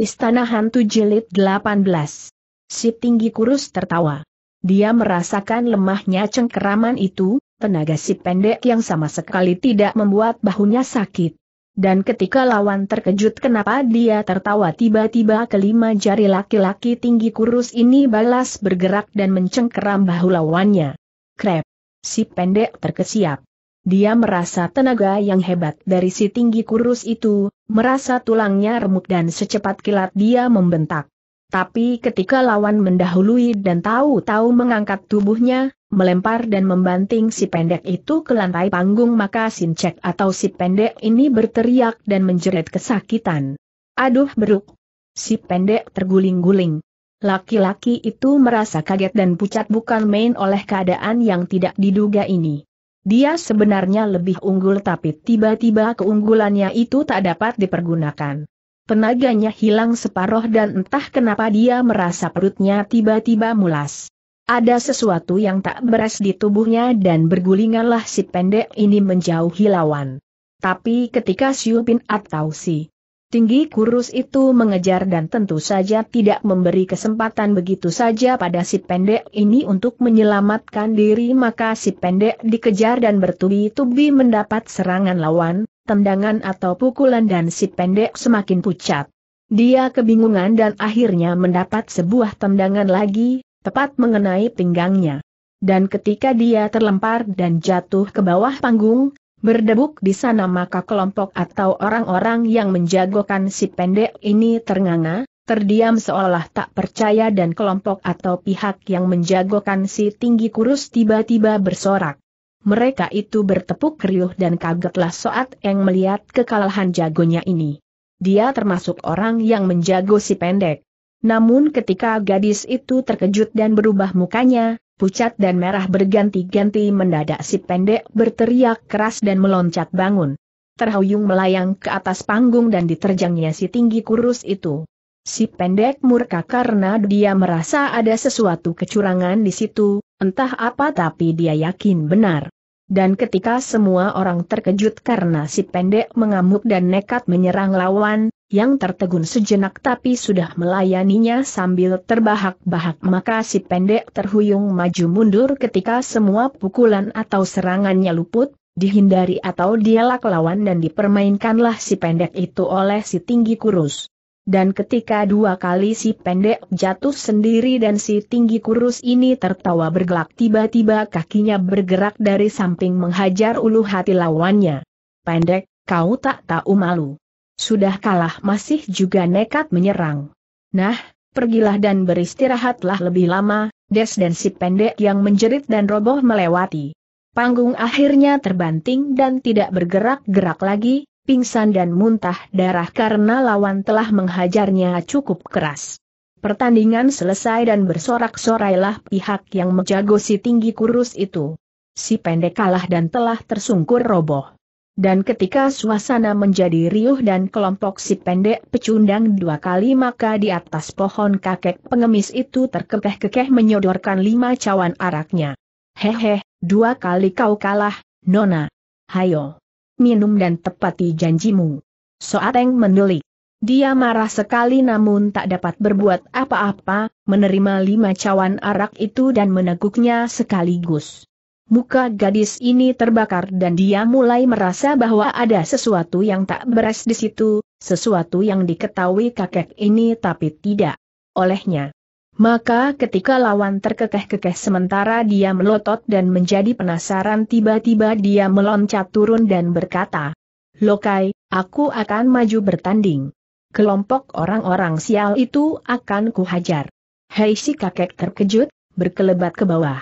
Istana Hantu Jilid 18 Si tinggi kurus tertawa. Dia merasakan lemahnya cengkeraman itu, tenaga si pendek yang sama sekali tidak membuat bahunya sakit. Dan ketika lawan terkejut kenapa dia tertawa tiba-tiba kelima jari laki-laki tinggi kurus ini balas bergerak dan mencengkeram bahu lawannya. Krep. Si pendek terkesiap. Dia merasa tenaga yang hebat dari si tinggi kurus itu, merasa tulangnya remuk dan secepat kilat dia membentak. Tapi ketika lawan mendahului dan tahu-tahu mengangkat tubuhnya, melempar dan membanting si pendek itu ke lantai panggung maka Sincek atau si pendek ini berteriak dan menjerit kesakitan. Aduh beruk! Si pendek terguling-guling. Laki-laki itu merasa kaget dan pucat bukan main oleh keadaan yang tidak diduga ini. Dia sebenarnya lebih unggul tapi tiba-tiba keunggulannya itu tak dapat dipergunakan. Tenaganya hilang separoh dan entah kenapa dia merasa perutnya tiba-tiba mulas. Ada sesuatu yang tak beres di tubuhnya dan bergulinganlah si pendek ini menjauhi lawan. Tapi ketika Siupin atau si Tinggi kurus itu mengejar dan tentu saja tidak memberi kesempatan begitu saja pada si pendek ini untuk menyelamatkan diri maka si pendek dikejar dan bertubi-tubi mendapat serangan lawan, tendangan atau pukulan dan si pendek semakin pucat. Dia kebingungan dan akhirnya mendapat sebuah tendangan lagi, tepat mengenai pinggangnya. Dan ketika dia terlempar dan jatuh ke bawah panggung, Berdebuk di sana maka kelompok atau orang-orang yang menjagokan si pendek ini ternganga, terdiam seolah tak percaya dan kelompok atau pihak yang menjagokan si tinggi kurus tiba-tiba bersorak. Mereka itu bertepuk riuh dan kagetlah saat yang melihat kekalahan jagonya ini. Dia termasuk orang yang menjago si pendek. Namun ketika gadis itu terkejut dan berubah mukanya, pucat dan merah berganti-ganti mendadak si pendek berteriak keras dan meloncat bangun. Terhuyung melayang ke atas panggung dan diterjangnya si tinggi kurus itu. Si pendek murka karena dia merasa ada sesuatu kecurangan di situ, entah apa tapi dia yakin benar. Dan ketika semua orang terkejut karena si pendek mengamuk dan nekat menyerang lawan, yang tertegun sejenak tapi sudah melayaninya sambil terbahak-bahak maka si pendek terhuyung maju mundur ketika semua pukulan atau serangannya luput, dihindari atau dielak lawan dan dipermainkanlah si pendek itu oleh si tinggi kurus. Dan ketika dua kali si pendek jatuh sendiri dan si tinggi kurus ini tertawa bergelak tiba-tiba kakinya bergerak dari samping menghajar ulu hati lawannya. Pendek, kau tak tahu malu. Sudah kalah masih juga nekat menyerang. Nah, pergilah dan beristirahatlah lebih lama, Des dan si pendek yang menjerit dan roboh melewati. Panggung akhirnya terbanting dan tidak bergerak-gerak lagi, pingsan dan muntah darah karena lawan telah menghajarnya cukup keras. Pertandingan selesai dan bersorak-sorailah pihak yang menjago si tinggi kurus itu. Si pendek kalah dan telah tersungkur roboh. Dan ketika suasana menjadi riuh dan kelompok si pendek pecundang dua kali maka di atas pohon kakek pengemis itu terkekeh-kekeh menyodorkan lima cawan araknya. Hehe, dua kali kau kalah, Nona. Hayo minum dan tepati janjimu. Soateng mendelik. Dia marah sekali namun tak dapat berbuat apa-apa, menerima lima cawan arak itu dan meneguknya sekaligus. Muka gadis ini terbakar dan dia mulai merasa bahwa ada sesuatu yang tak beres di situ, sesuatu yang diketahui kakek ini tapi tidak olehnya. Maka ketika lawan terkekeh-kekeh sementara dia melotot dan menjadi penasaran tiba-tiba dia meloncat turun dan berkata, Lokai, aku akan maju bertanding. Kelompok orang-orang sial itu akan kuhajar. Hei si kakek terkejut, berkelebat ke bawah.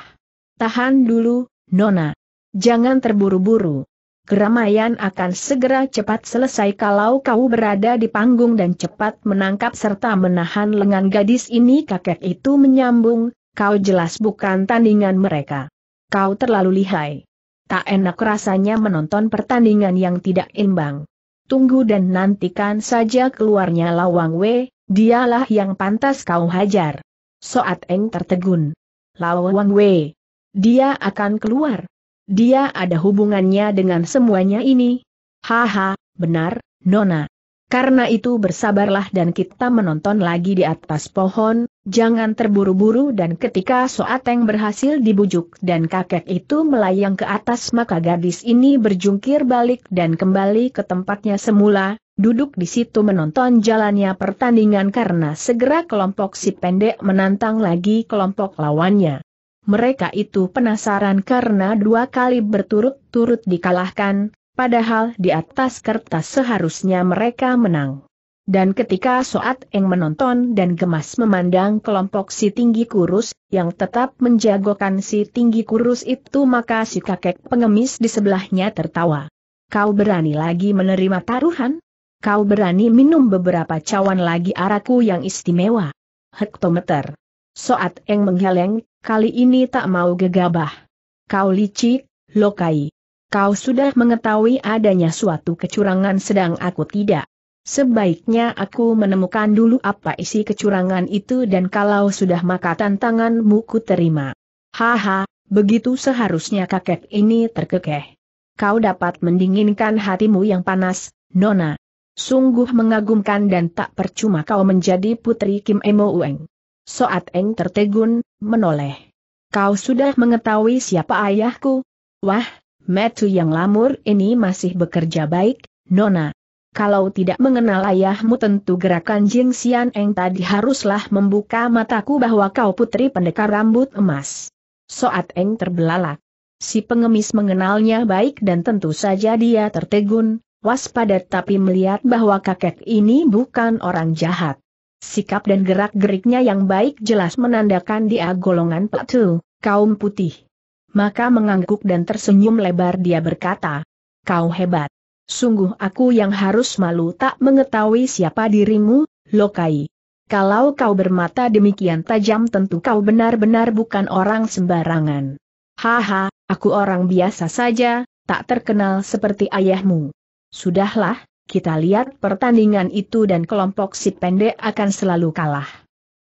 Tahan dulu, Nona. Jangan terburu-buru keramaian akan segera cepat selesai kalau kau berada di panggung dan cepat menangkap serta menahan lengan gadis ini kakek itu menyambung, kau jelas bukan tandingan mereka. Kau terlalu lihai. Tak enak rasanya menonton pertandingan yang tidak imbang. Tunggu dan nantikan saja keluarnya Lawang W, dialah yang pantas kau hajar. Soat Eng tertegun. Lawang W. Dia akan keluar. Dia ada hubungannya dengan semuanya ini. Haha, benar, Nona. Karena itu bersabarlah dan kita menonton lagi di atas pohon, jangan terburu-buru dan ketika Soateng berhasil dibujuk dan kakek itu melayang ke atas maka gadis ini berjungkir balik dan kembali ke tempatnya semula, duduk di situ menonton jalannya pertandingan karena segera kelompok si pendek menantang lagi kelompok lawannya mereka itu penasaran karena dua kali berturut-turut dikalahkan, padahal di atas kertas seharusnya mereka menang. Dan ketika Soat Eng menonton dan gemas memandang kelompok si tinggi kurus, yang tetap menjagokan si tinggi kurus itu maka si kakek pengemis di sebelahnya tertawa. Kau berani lagi menerima taruhan? Kau berani minum beberapa cawan lagi araku yang istimewa? Hektometer. Soat Eng menggeleng, kali ini tak mau gegabah. Kau licik, lokai. Kau sudah mengetahui adanya suatu kecurangan sedang aku tidak. Sebaiknya aku menemukan dulu apa isi kecurangan itu dan kalau sudah maka tantanganmu ku terima. Haha, begitu seharusnya kakek ini terkekeh. Kau dapat mendinginkan hatimu yang panas, Nona. Sungguh mengagumkan dan tak percuma kau menjadi putri Kim Emo Ueng. Soat Eng tertegun, menoleh. Kau sudah mengetahui siapa ayahku? Wah, Metu yang lamur ini masih bekerja baik, Nona. Kalau tidak mengenal ayahmu tentu gerakan Jing Xian Eng tadi haruslah membuka mataku bahwa kau putri pendekar rambut emas. Soat Eng terbelalak. Si pengemis mengenalnya baik dan tentu saja dia tertegun, waspada tapi melihat bahwa kakek ini bukan orang jahat. Sikap dan gerak-geriknya yang baik jelas menandakan dia golongan pelatu, kaum putih. Maka mengangguk dan tersenyum lebar dia berkata, Kau hebat. Sungguh aku yang harus malu tak mengetahui siapa dirimu, Lokai. Kalau kau bermata demikian tajam tentu kau benar-benar bukan orang sembarangan. Haha, aku orang biasa saja, tak terkenal seperti ayahmu. Sudahlah, kita lihat pertandingan itu dan kelompok si pendek akan selalu kalah.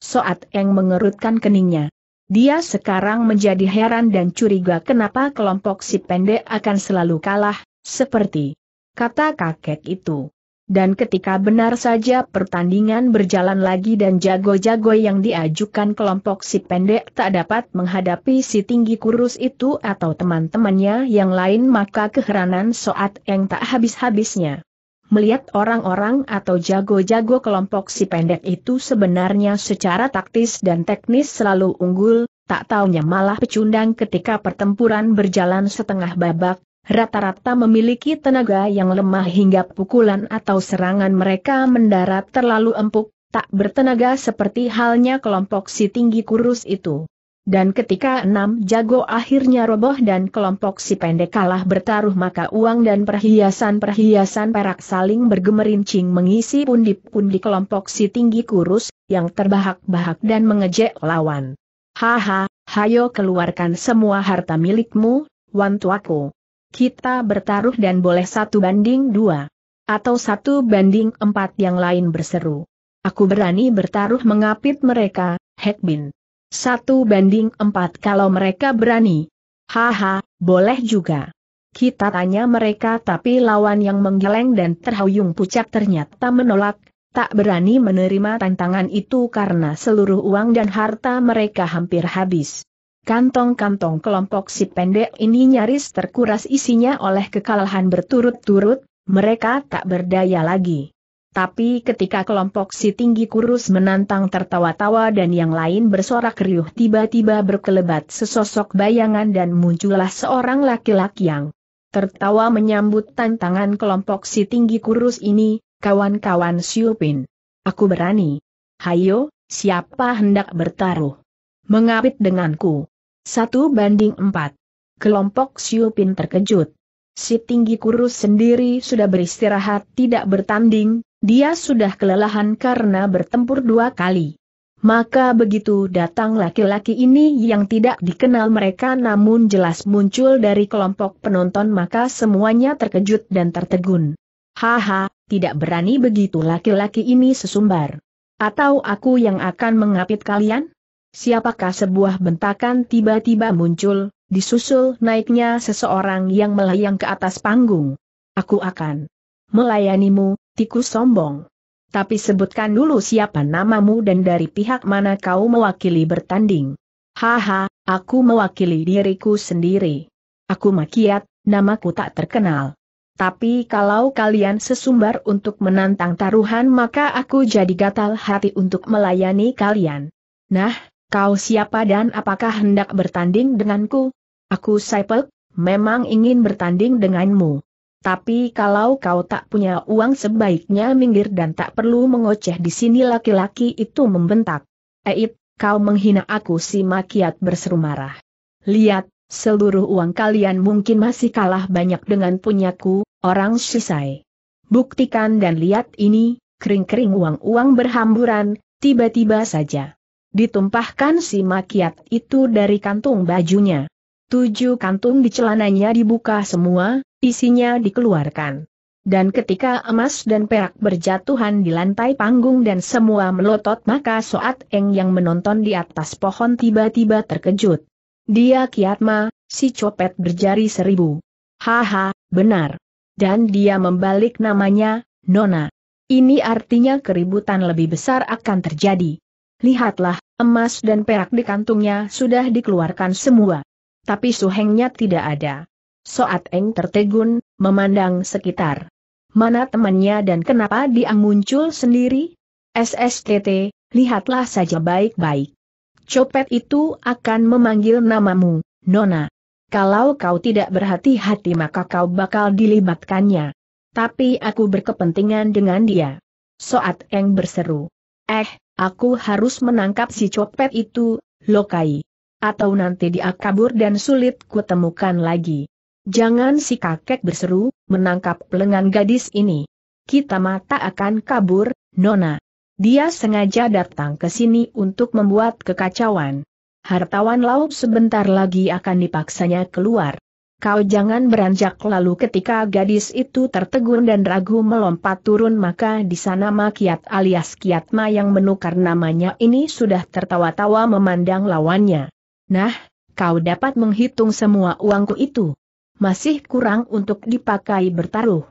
Soat Eng mengerutkan keningnya. Dia sekarang menjadi heran dan curiga kenapa kelompok si pendek akan selalu kalah, seperti kata kakek itu. Dan ketika benar saja pertandingan berjalan lagi dan jago-jago yang diajukan kelompok si pendek tak dapat menghadapi si tinggi kurus itu atau teman-temannya yang lain maka keheranan Soat yang tak habis-habisnya melihat orang-orang atau jago-jago kelompok si pendek itu sebenarnya secara taktis dan teknis selalu unggul, tak taunya malah pecundang ketika pertempuran berjalan setengah babak, rata-rata memiliki tenaga yang lemah hingga pukulan atau serangan mereka mendarat terlalu empuk, tak bertenaga seperti halnya kelompok si tinggi kurus itu. Dan ketika enam jago akhirnya roboh dan kelompok si pendek kalah bertaruh maka uang dan perhiasan-perhiasan perak saling bergemerincing mengisi pundi-pundi kelompok si tinggi kurus, yang terbahak-bahak dan mengejek lawan. Haha, hayo keluarkan semua harta milikmu, wan tuaku. Kita bertaruh dan boleh satu banding dua. Atau satu banding empat yang lain berseru. Aku berani bertaruh mengapit mereka, Hekbin. Satu banding empat kalau mereka berani. Haha, boleh juga. Kita tanya mereka tapi lawan yang menggeleng dan terhuyung pucat ternyata menolak, tak berani menerima tantangan itu karena seluruh uang dan harta mereka hampir habis. Kantong-kantong kelompok si pendek ini nyaris terkuras isinya oleh kekalahan berturut-turut, mereka tak berdaya lagi. Tapi ketika kelompok si tinggi kurus menantang tertawa-tawa dan yang lain bersorak riuh tiba-tiba berkelebat sesosok bayangan dan muncullah seorang laki-laki yang tertawa menyambut tantangan kelompok si tinggi kurus ini, kawan-kawan Siupin. Aku berani. Hayo, siapa hendak bertaruh? Mengapit denganku. Satu banding empat. Kelompok Siupin terkejut. Si tinggi kurus sendiri sudah beristirahat tidak bertanding, dia sudah kelelahan karena bertempur dua kali. Maka begitu datang laki-laki ini yang tidak dikenal mereka namun jelas muncul dari kelompok penonton maka semuanya terkejut dan tertegun. Haha, tidak berani begitu laki-laki ini sesumbar. Atau aku yang akan mengapit kalian? Siapakah sebuah bentakan tiba-tiba muncul, disusul naiknya seseorang yang melayang ke atas panggung. Aku akan melayanimu, tikus sombong. Tapi sebutkan dulu siapa namamu dan dari pihak mana kau mewakili bertanding. Haha, aku mewakili diriku sendiri. Aku Makiat, namaku tak terkenal. Tapi kalau kalian sesumbar untuk menantang taruhan maka aku jadi gatal hati untuk melayani kalian. Nah, kau siapa dan apakah hendak bertanding denganku? Aku Saipel, memang ingin bertanding denganmu. Tapi kalau kau tak punya uang sebaiknya minggir dan tak perlu mengoceh di sini laki-laki itu membentak. Eit, kau menghina aku si makiat berseru marah. Lihat, seluruh uang kalian mungkin masih kalah banyak dengan punyaku, orang sisai. Buktikan dan lihat ini, kering-kering uang-uang berhamburan, tiba-tiba saja. Ditumpahkan si makiat itu dari kantung bajunya. Tujuh kantung di celananya dibuka semua, isinya dikeluarkan. Dan ketika emas dan perak berjatuhan di lantai panggung dan semua melotot maka Soat Eng yang menonton di atas pohon tiba-tiba terkejut. Dia kiatma, si copet berjari seribu. Haha, benar. Dan dia membalik namanya, Nona. Ini artinya keributan lebih besar akan terjadi. Lihatlah, emas dan perak di kantungnya sudah dikeluarkan semua. Tapi suhengnya tidak ada. Soat Eng tertegun, memandang sekitar. Mana temannya dan kenapa dia muncul sendiri? SSTT, lihatlah saja baik-baik. Copet itu akan memanggil namamu, Nona. Kalau kau tidak berhati-hati maka kau bakal dilibatkannya. Tapi aku berkepentingan dengan dia. Soat Eng berseru. Eh, aku harus menangkap si copet itu, Lokai atau nanti dia kabur dan sulit kutemukan lagi. Jangan si kakek berseru, menangkap lengan gadis ini. Kita mata akan kabur, Nona. Dia sengaja datang ke sini untuk membuat kekacauan. Hartawan Lau sebentar lagi akan dipaksanya keluar. Kau jangan beranjak lalu ketika gadis itu tertegun dan ragu melompat turun maka di sana Makiat alias Kiatma yang menukar namanya ini sudah tertawa-tawa memandang lawannya. Nah, kau dapat menghitung semua uangku itu. Masih kurang untuk dipakai bertaruh.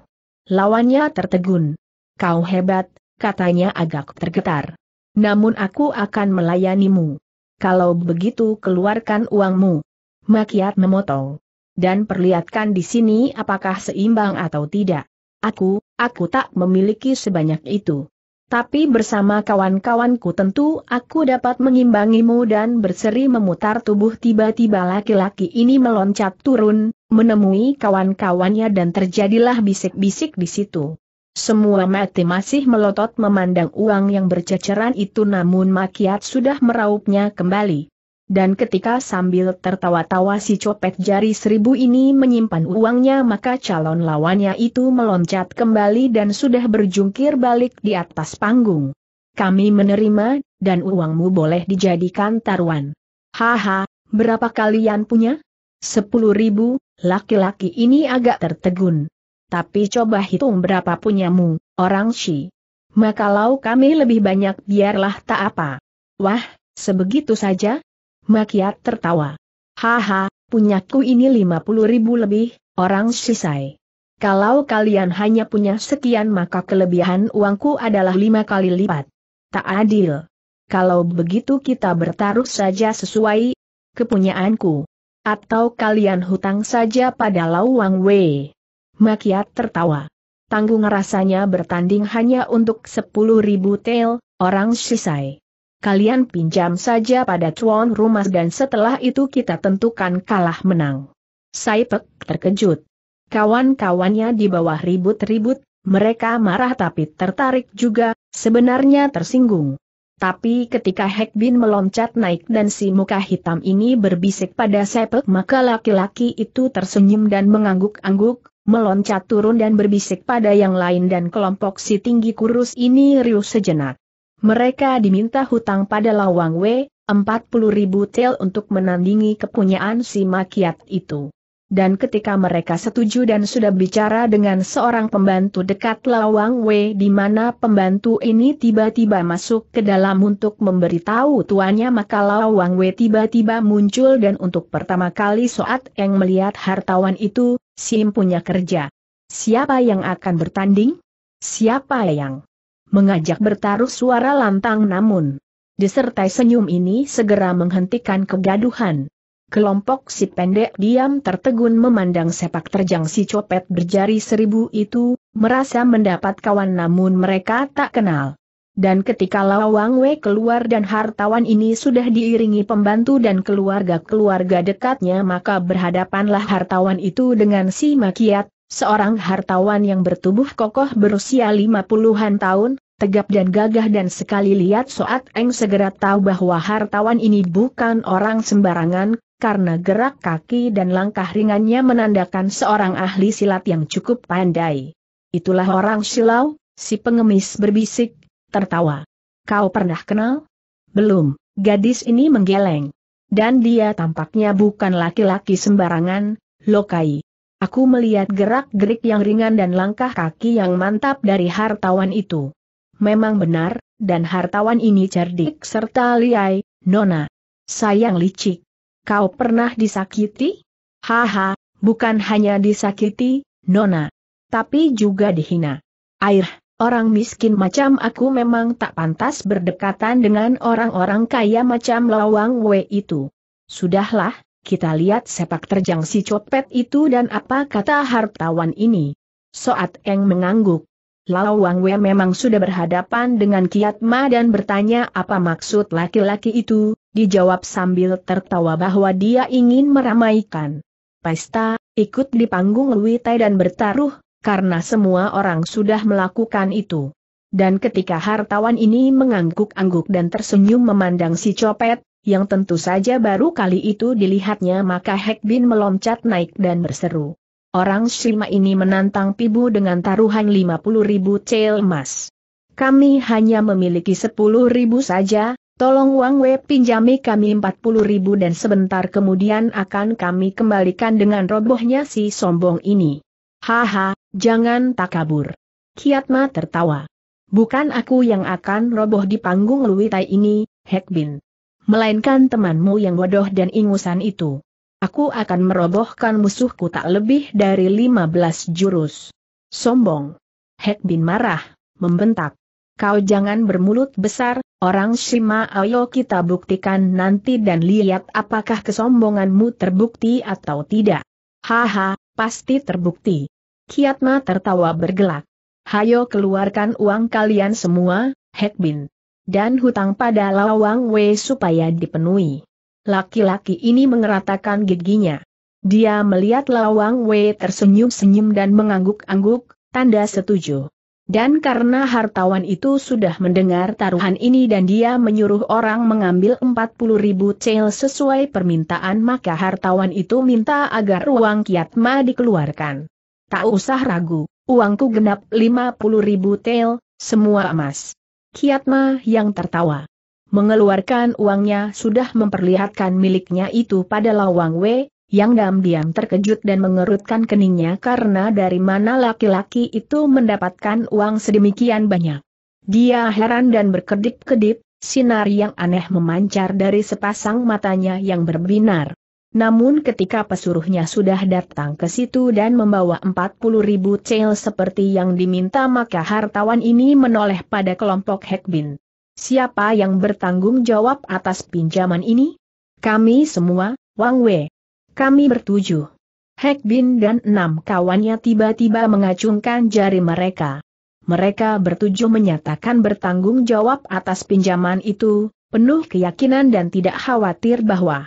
Lawannya tertegun. Kau hebat, katanya agak tergetar. Namun aku akan melayanimu. Kalau begitu keluarkan uangmu. Makiat memotong. Dan perlihatkan di sini apakah seimbang atau tidak. Aku, aku tak memiliki sebanyak itu tapi bersama kawan-kawanku tentu aku dapat mengimbangimu dan berseri memutar tubuh tiba-tiba laki-laki ini meloncat turun, menemui kawan-kawannya dan terjadilah bisik-bisik di situ. Semua mati masih melotot memandang uang yang berceceran itu namun makiat sudah meraupnya kembali. Dan ketika sambil tertawa-tawa si copet jari seribu ini menyimpan uangnya maka calon lawannya itu meloncat kembali dan sudah berjungkir balik di atas panggung. Kami menerima, dan uangmu boleh dijadikan taruhan. Haha, berapa kalian punya? Sepuluh ribu, laki-laki ini agak tertegun. Tapi coba hitung berapa punyamu, orang sih. Maka kalau kami lebih banyak biarlah tak apa. Wah, sebegitu saja, Makiat tertawa. Haha, punyaku ini 50 ribu lebih, orang sisai. Kalau kalian hanya punya sekian maka kelebihan uangku adalah lima kali lipat. Tak adil. Kalau begitu kita bertaruh saja sesuai kepunyaanku. Atau kalian hutang saja pada Lawang Wei. Makiat tertawa. Tanggung rasanya bertanding hanya untuk sepuluh ribu tel, orang sisai kalian pinjam saja pada tuan rumah dan setelah itu kita tentukan kalah menang. Saipek terkejut. Kawan-kawannya di bawah ribut-ribut, mereka marah tapi tertarik juga, sebenarnya tersinggung. Tapi ketika Hek Bin meloncat naik dan si muka hitam ini berbisik pada Saipek maka laki-laki itu tersenyum dan mengangguk-angguk, meloncat turun dan berbisik pada yang lain dan kelompok si tinggi kurus ini riuh sejenak. Mereka diminta hutang pada Lawang Wei, 40 ribu tel untuk menandingi kepunyaan si makiat itu. Dan ketika mereka setuju dan sudah bicara dengan seorang pembantu dekat Lawang Wei di mana pembantu ini tiba-tiba masuk ke dalam untuk memberitahu tuannya maka Lawang Wei tiba-tiba muncul dan untuk pertama kali saat yang melihat hartawan itu, Sim punya kerja. Siapa yang akan bertanding? Siapa yang mengajak bertaruh suara lantang namun. Disertai senyum ini segera menghentikan kegaduhan. Kelompok si pendek diam tertegun memandang sepak terjang si copet berjari seribu itu, merasa mendapat kawan namun mereka tak kenal. Dan ketika Lawang Wei keluar dan hartawan ini sudah diiringi pembantu dan keluarga-keluarga dekatnya maka berhadapanlah hartawan itu dengan si Makiat, seorang hartawan yang bertubuh kokoh berusia lima puluhan tahun, tegap dan gagah dan sekali lihat Soat Eng segera tahu bahwa hartawan ini bukan orang sembarangan, karena gerak kaki dan langkah ringannya menandakan seorang ahli silat yang cukup pandai. Itulah orang silau, si pengemis berbisik, tertawa. Kau pernah kenal? Belum, gadis ini menggeleng. Dan dia tampaknya bukan laki-laki sembarangan, Lokai. Aku melihat gerak-gerik yang ringan dan langkah kaki yang mantap dari hartawan itu memang benar, dan hartawan ini cerdik serta liai, Nona. Sayang licik. Kau pernah disakiti? Haha, bukan hanya disakiti, Nona. Tapi juga dihina. Air, orang miskin macam aku memang tak pantas berdekatan dengan orang-orang kaya macam Lawang Wei itu. Sudahlah, kita lihat sepak terjang si copet itu dan apa kata hartawan ini. Soat Eng mengangguk. Lao Wang Wei memang sudah berhadapan dengan Kiat Ma dan bertanya apa maksud laki-laki itu, dijawab sambil tertawa bahwa dia ingin meramaikan pesta, ikut di panggung Lui Tai dan bertaruh, karena semua orang sudah melakukan itu. Dan ketika hartawan ini mengangguk-angguk dan tersenyum memandang si copet, yang tentu saja baru kali itu dilihatnya maka Hek Bin meloncat naik dan berseru. Orang Shima ini menantang Pibu dengan taruhan 50 ribu cel emas. Kami hanya memiliki 10 ribu saja, tolong Wang Wei pinjami kami 40 ribu dan sebentar kemudian akan kami kembalikan dengan robohnya si sombong ini. Haha, jangan takabur. Kiatma tertawa. Bukan aku yang akan roboh di panggung Luitai ini, Hekbin. Melainkan temanmu yang bodoh dan ingusan itu. Aku akan merobohkan musuhku tak lebih dari 15 jurus. Sombong. Hek Bin marah, membentak. Kau jangan bermulut besar, orang Shima ayo kita buktikan nanti dan lihat apakah kesombonganmu terbukti atau tidak. Haha, pasti terbukti. Kiatma tertawa bergelak. Hayo keluarkan uang kalian semua, Bin, Dan hutang pada Lawang Wei supaya dipenuhi. Laki-laki ini mengeratakan giginya. Dia melihat Lawang Wei tersenyum-senyum dan mengangguk-angguk, tanda setuju. Dan karena hartawan itu sudah mendengar taruhan ini dan dia menyuruh orang mengambil 40 ribu cel sesuai permintaan maka hartawan itu minta agar uang Kiatma dikeluarkan. Tak usah ragu, uangku genap 50 ribu tel, semua emas. Kiatma yang tertawa mengeluarkan uangnya sudah memperlihatkan miliknya itu pada Lawang Wei, yang diam-diam terkejut dan mengerutkan keningnya karena dari mana laki-laki itu mendapatkan uang sedemikian banyak. Dia heran dan berkedip-kedip, sinar yang aneh memancar dari sepasang matanya yang berbinar. Namun ketika pesuruhnya sudah datang ke situ dan membawa 40 ribu cel seperti yang diminta maka hartawan ini menoleh pada kelompok Hekbin. Siapa yang bertanggung jawab atas pinjaman ini? Kami semua, Wang Wei. Kami bertujuh. Hek Bin dan enam kawannya tiba-tiba mengacungkan jari mereka. Mereka bertujuh menyatakan bertanggung jawab atas pinjaman itu, penuh keyakinan dan tidak khawatir bahwa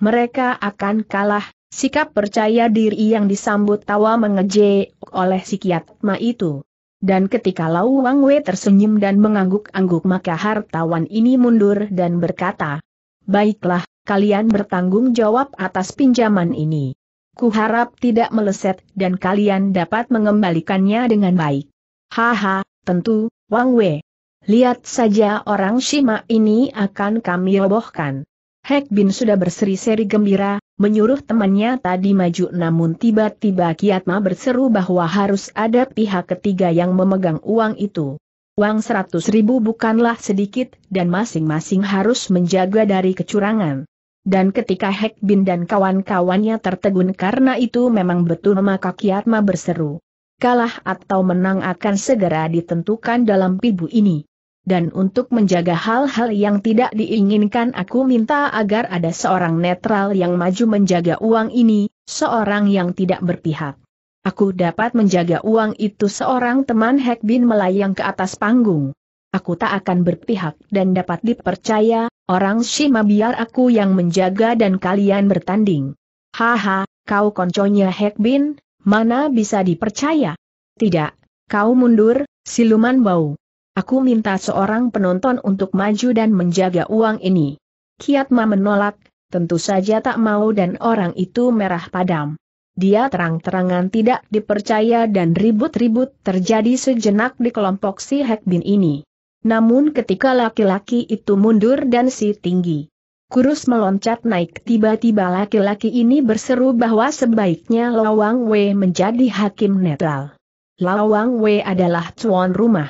mereka akan kalah, sikap percaya diri yang disambut tawa mengejek oleh si Kiatma itu. Dan ketika Lau Wang Wei tersenyum dan mengangguk-angguk maka hartawan ini mundur dan berkata, Baiklah, kalian bertanggung jawab atas pinjaman ini. Kuharap tidak meleset dan kalian dapat mengembalikannya dengan baik. Haha, tentu, Wang Wei. Lihat saja orang Shima ini akan kami robohkan. Hek Bin sudah berseri-seri gembira, menyuruh temannya tadi maju namun tiba-tiba Kiatma berseru bahwa harus ada pihak ketiga yang memegang uang itu. Uang seratus ribu bukanlah sedikit dan masing-masing harus menjaga dari kecurangan. Dan ketika Hek Bin dan kawan-kawannya tertegun karena itu memang betul maka Kiatma berseru. Kalah atau menang akan segera ditentukan dalam pibu ini dan untuk menjaga hal-hal yang tidak diinginkan aku minta agar ada seorang netral yang maju menjaga uang ini, seorang yang tidak berpihak. Aku dapat menjaga uang itu seorang teman Hekbin melayang ke atas panggung. Aku tak akan berpihak dan dapat dipercaya, orang Shima biar aku yang menjaga dan kalian bertanding. Haha, kau konconya Hekbin, mana bisa dipercaya? Tidak, kau mundur, siluman bau. Aku minta seorang penonton untuk maju dan menjaga uang ini. Kiatma menolak, tentu saja tak mau dan orang itu merah padam. Dia terang-terangan tidak dipercaya dan ribut-ribut terjadi sejenak di kelompok si Hekbin ini. Namun ketika laki-laki itu mundur dan si tinggi kurus meloncat naik tiba-tiba laki-laki ini berseru bahwa sebaiknya Lawang Wei menjadi hakim netral. Lawang Wei adalah tuan rumah.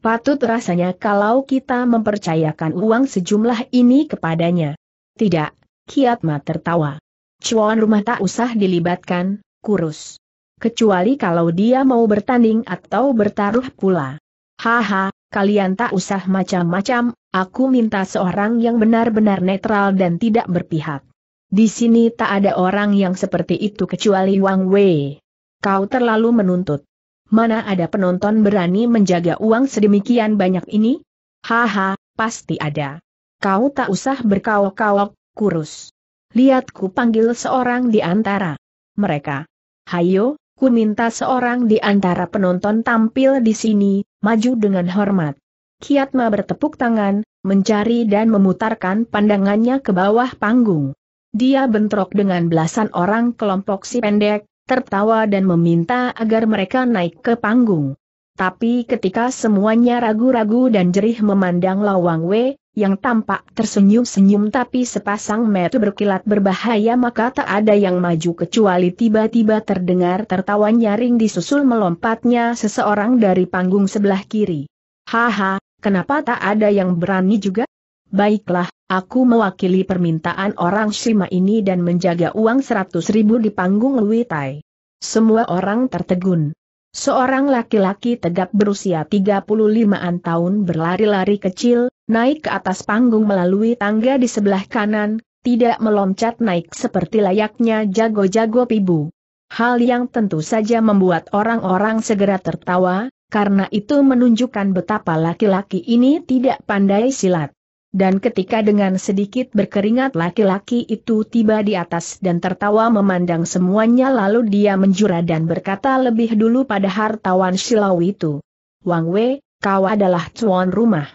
Patut rasanya kalau kita mempercayakan uang sejumlah ini kepadanya. Tidak, Kiatma tertawa. Cuan rumah tak usah dilibatkan, kurus. Kecuali kalau dia mau bertanding atau bertaruh pula. Haha, kalian tak usah macam-macam, aku minta seorang yang benar-benar netral dan tidak berpihak. Di sini tak ada orang yang seperti itu kecuali Wang Wei. Kau terlalu menuntut. Mana ada penonton berani menjaga uang sedemikian banyak ini? Haha, pasti ada. Kau tak usah berkaok-kaok, kurus. Lihat panggil seorang di antara mereka. Hayo, ku minta seorang di antara penonton tampil di sini, maju dengan hormat. Kiatma bertepuk tangan, mencari dan memutarkan pandangannya ke bawah panggung. Dia bentrok dengan belasan orang kelompok si pendek, tertawa dan meminta agar mereka naik ke panggung. Tapi ketika semuanya ragu-ragu dan jerih memandang Lawang Wei, yang tampak tersenyum-senyum tapi sepasang mata berkilat berbahaya maka tak ada yang maju kecuali tiba-tiba terdengar tertawa nyaring disusul melompatnya seseorang dari panggung sebelah kiri. Haha, kenapa tak ada yang berani juga? Baiklah, aku mewakili permintaan orang Shima ini dan menjaga uang seratus ribu di panggung Lui Tai. Semua orang tertegun. Seorang laki-laki tegap berusia 35-an tahun berlari-lari kecil, naik ke atas panggung melalui tangga di sebelah kanan, tidak meloncat naik seperti layaknya jago-jago pibu. Hal yang tentu saja membuat orang-orang segera tertawa, karena itu menunjukkan betapa laki-laki ini tidak pandai silat. Dan ketika dengan sedikit berkeringat laki-laki itu tiba di atas dan tertawa memandang semuanya lalu dia menjura dan berkata lebih dulu pada hartawan silau itu. Wang Wei, kau adalah tuan rumah.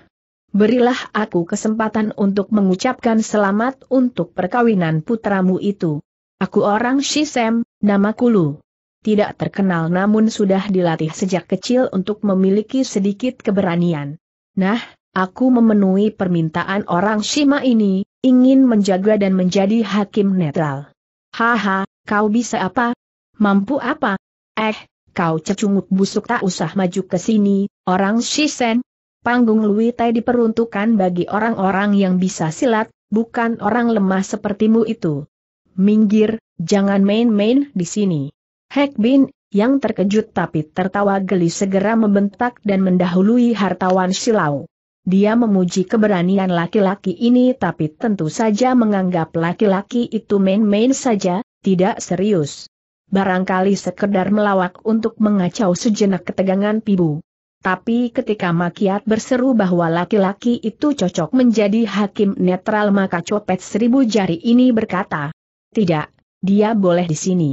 Berilah aku kesempatan untuk mengucapkan selamat untuk perkawinan putramu itu. Aku orang Shisem, nama kulu Tidak terkenal namun sudah dilatih sejak kecil untuk memiliki sedikit keberanian. Nah, Aku memenuhi permintaan orang Shima ini, ingin menjaga dan menjadi hakim netral. Haha, kau bisa apa? Mampu apa? Eh, kau cecunguk busuk tak usah maju ke sini, orang Shisen. Panggung Lui Tai diperuntukkan bagi orang-orang yang bisa silat, bukan orang lemah sepertimu itu. Minggir, jangan main-main di sini. Hek Bin yang terkejut tapi tertawa geli segera membentak dan mendahului hartawan Silau. Dia memuji keberanian laki-laki ini tapi tentu saja menganggap laki-laki itu main-main saja, tidak serius. Barangkali sekedar melawak untuk mengacau sejenak ketegangan pibu. Tapi ketika Makiat berseru bahwa laki-laki itu cocok menjadi hakim netral maka copet seribu jari ini berkata, Tidak, dia boleh di sini.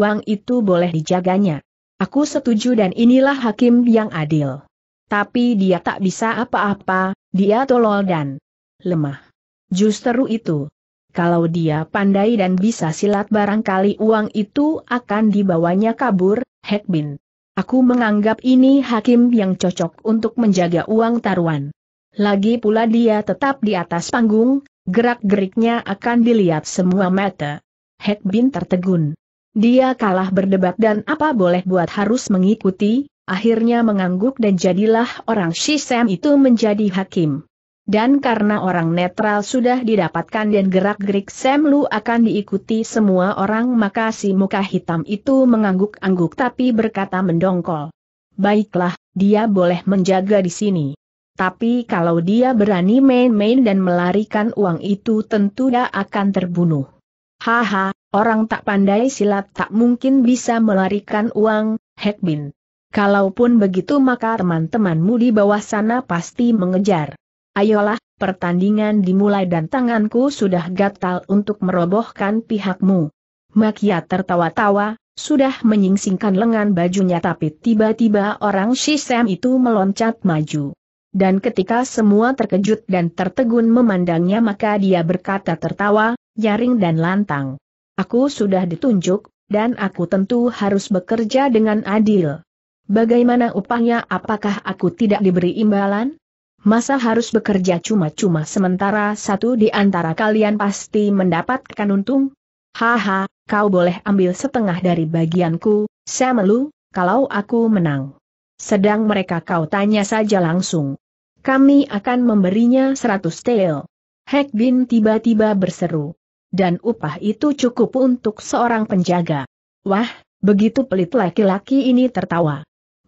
Uang itu boleh dijaganya. Aku setuju dan inilah hakim yang adil. Tapi dia tak bisa apa-apa, dia tolol dan lemah. Justru itu. Kalau dia pandai dan bisa silat barangkali uang itu akan dibawanya kabur, Hekbin. Aku menganggap ini hakim yang cocok untuk menjaga uang taruhan. Lagi pula dia tetap di atas panggung, gerak-geriknya akan dilihat semua mata. Hekbin tertegun. Dia kalah berdebat dan apa boleh buat harus mengikuti, akhirnya mengangguk dan jadilah orang Shisem itu menjadi hakim. Dan karena orang netral sudah didapatkan dan gerak-gerik Semlu akan diikuti semua orang maka si muka hitam itu mengangguk-angguk tapi berkata mendongkol. Baiklah, dia boleh menjaga di sini. Tapi kalau dia berani main-main dan melarikan uang itu tentu dia akan terbunuh. Haha, orang tak pandai silat tak mungkin bisa melarikan uang, Hekbin. Kalaupun begitu maka teman-temanmu di bawah sana pasti mengejar. Ayolah, pertandingan dimulai dan tanganku sudah gatal untuk merobohkan pihakmu. Makia tertawa-tawa, sudah menyingsingkan lengan bajunya tapi tiba-tiba orang Shisem itu meloncat maju. Dan ketika semua terkejut dan tertegun memandangnya maka dia berkata tertawa, yaring dan lantang. Aku sudah ditunjuk, dan aku tentu harus bekerja dengan adil. Bagaimana upahnya apakah aku tidak diberi imbalan? Masa harus bekerja cuma-cuma sementara satu di antara kalian pasti mendapatkan untung? Haha, kau boleh ambil setengah dari bagianku, Samelu, kalau aku menang. Sedang mereka kau tanya saja langsung. Kami akan memberinya seratus tel. Hek Bin tiba-tiba berseru. Dan upah itu cukup untuk seorang penjaga. Wah, begitu pelit laki-laki ini tertawa.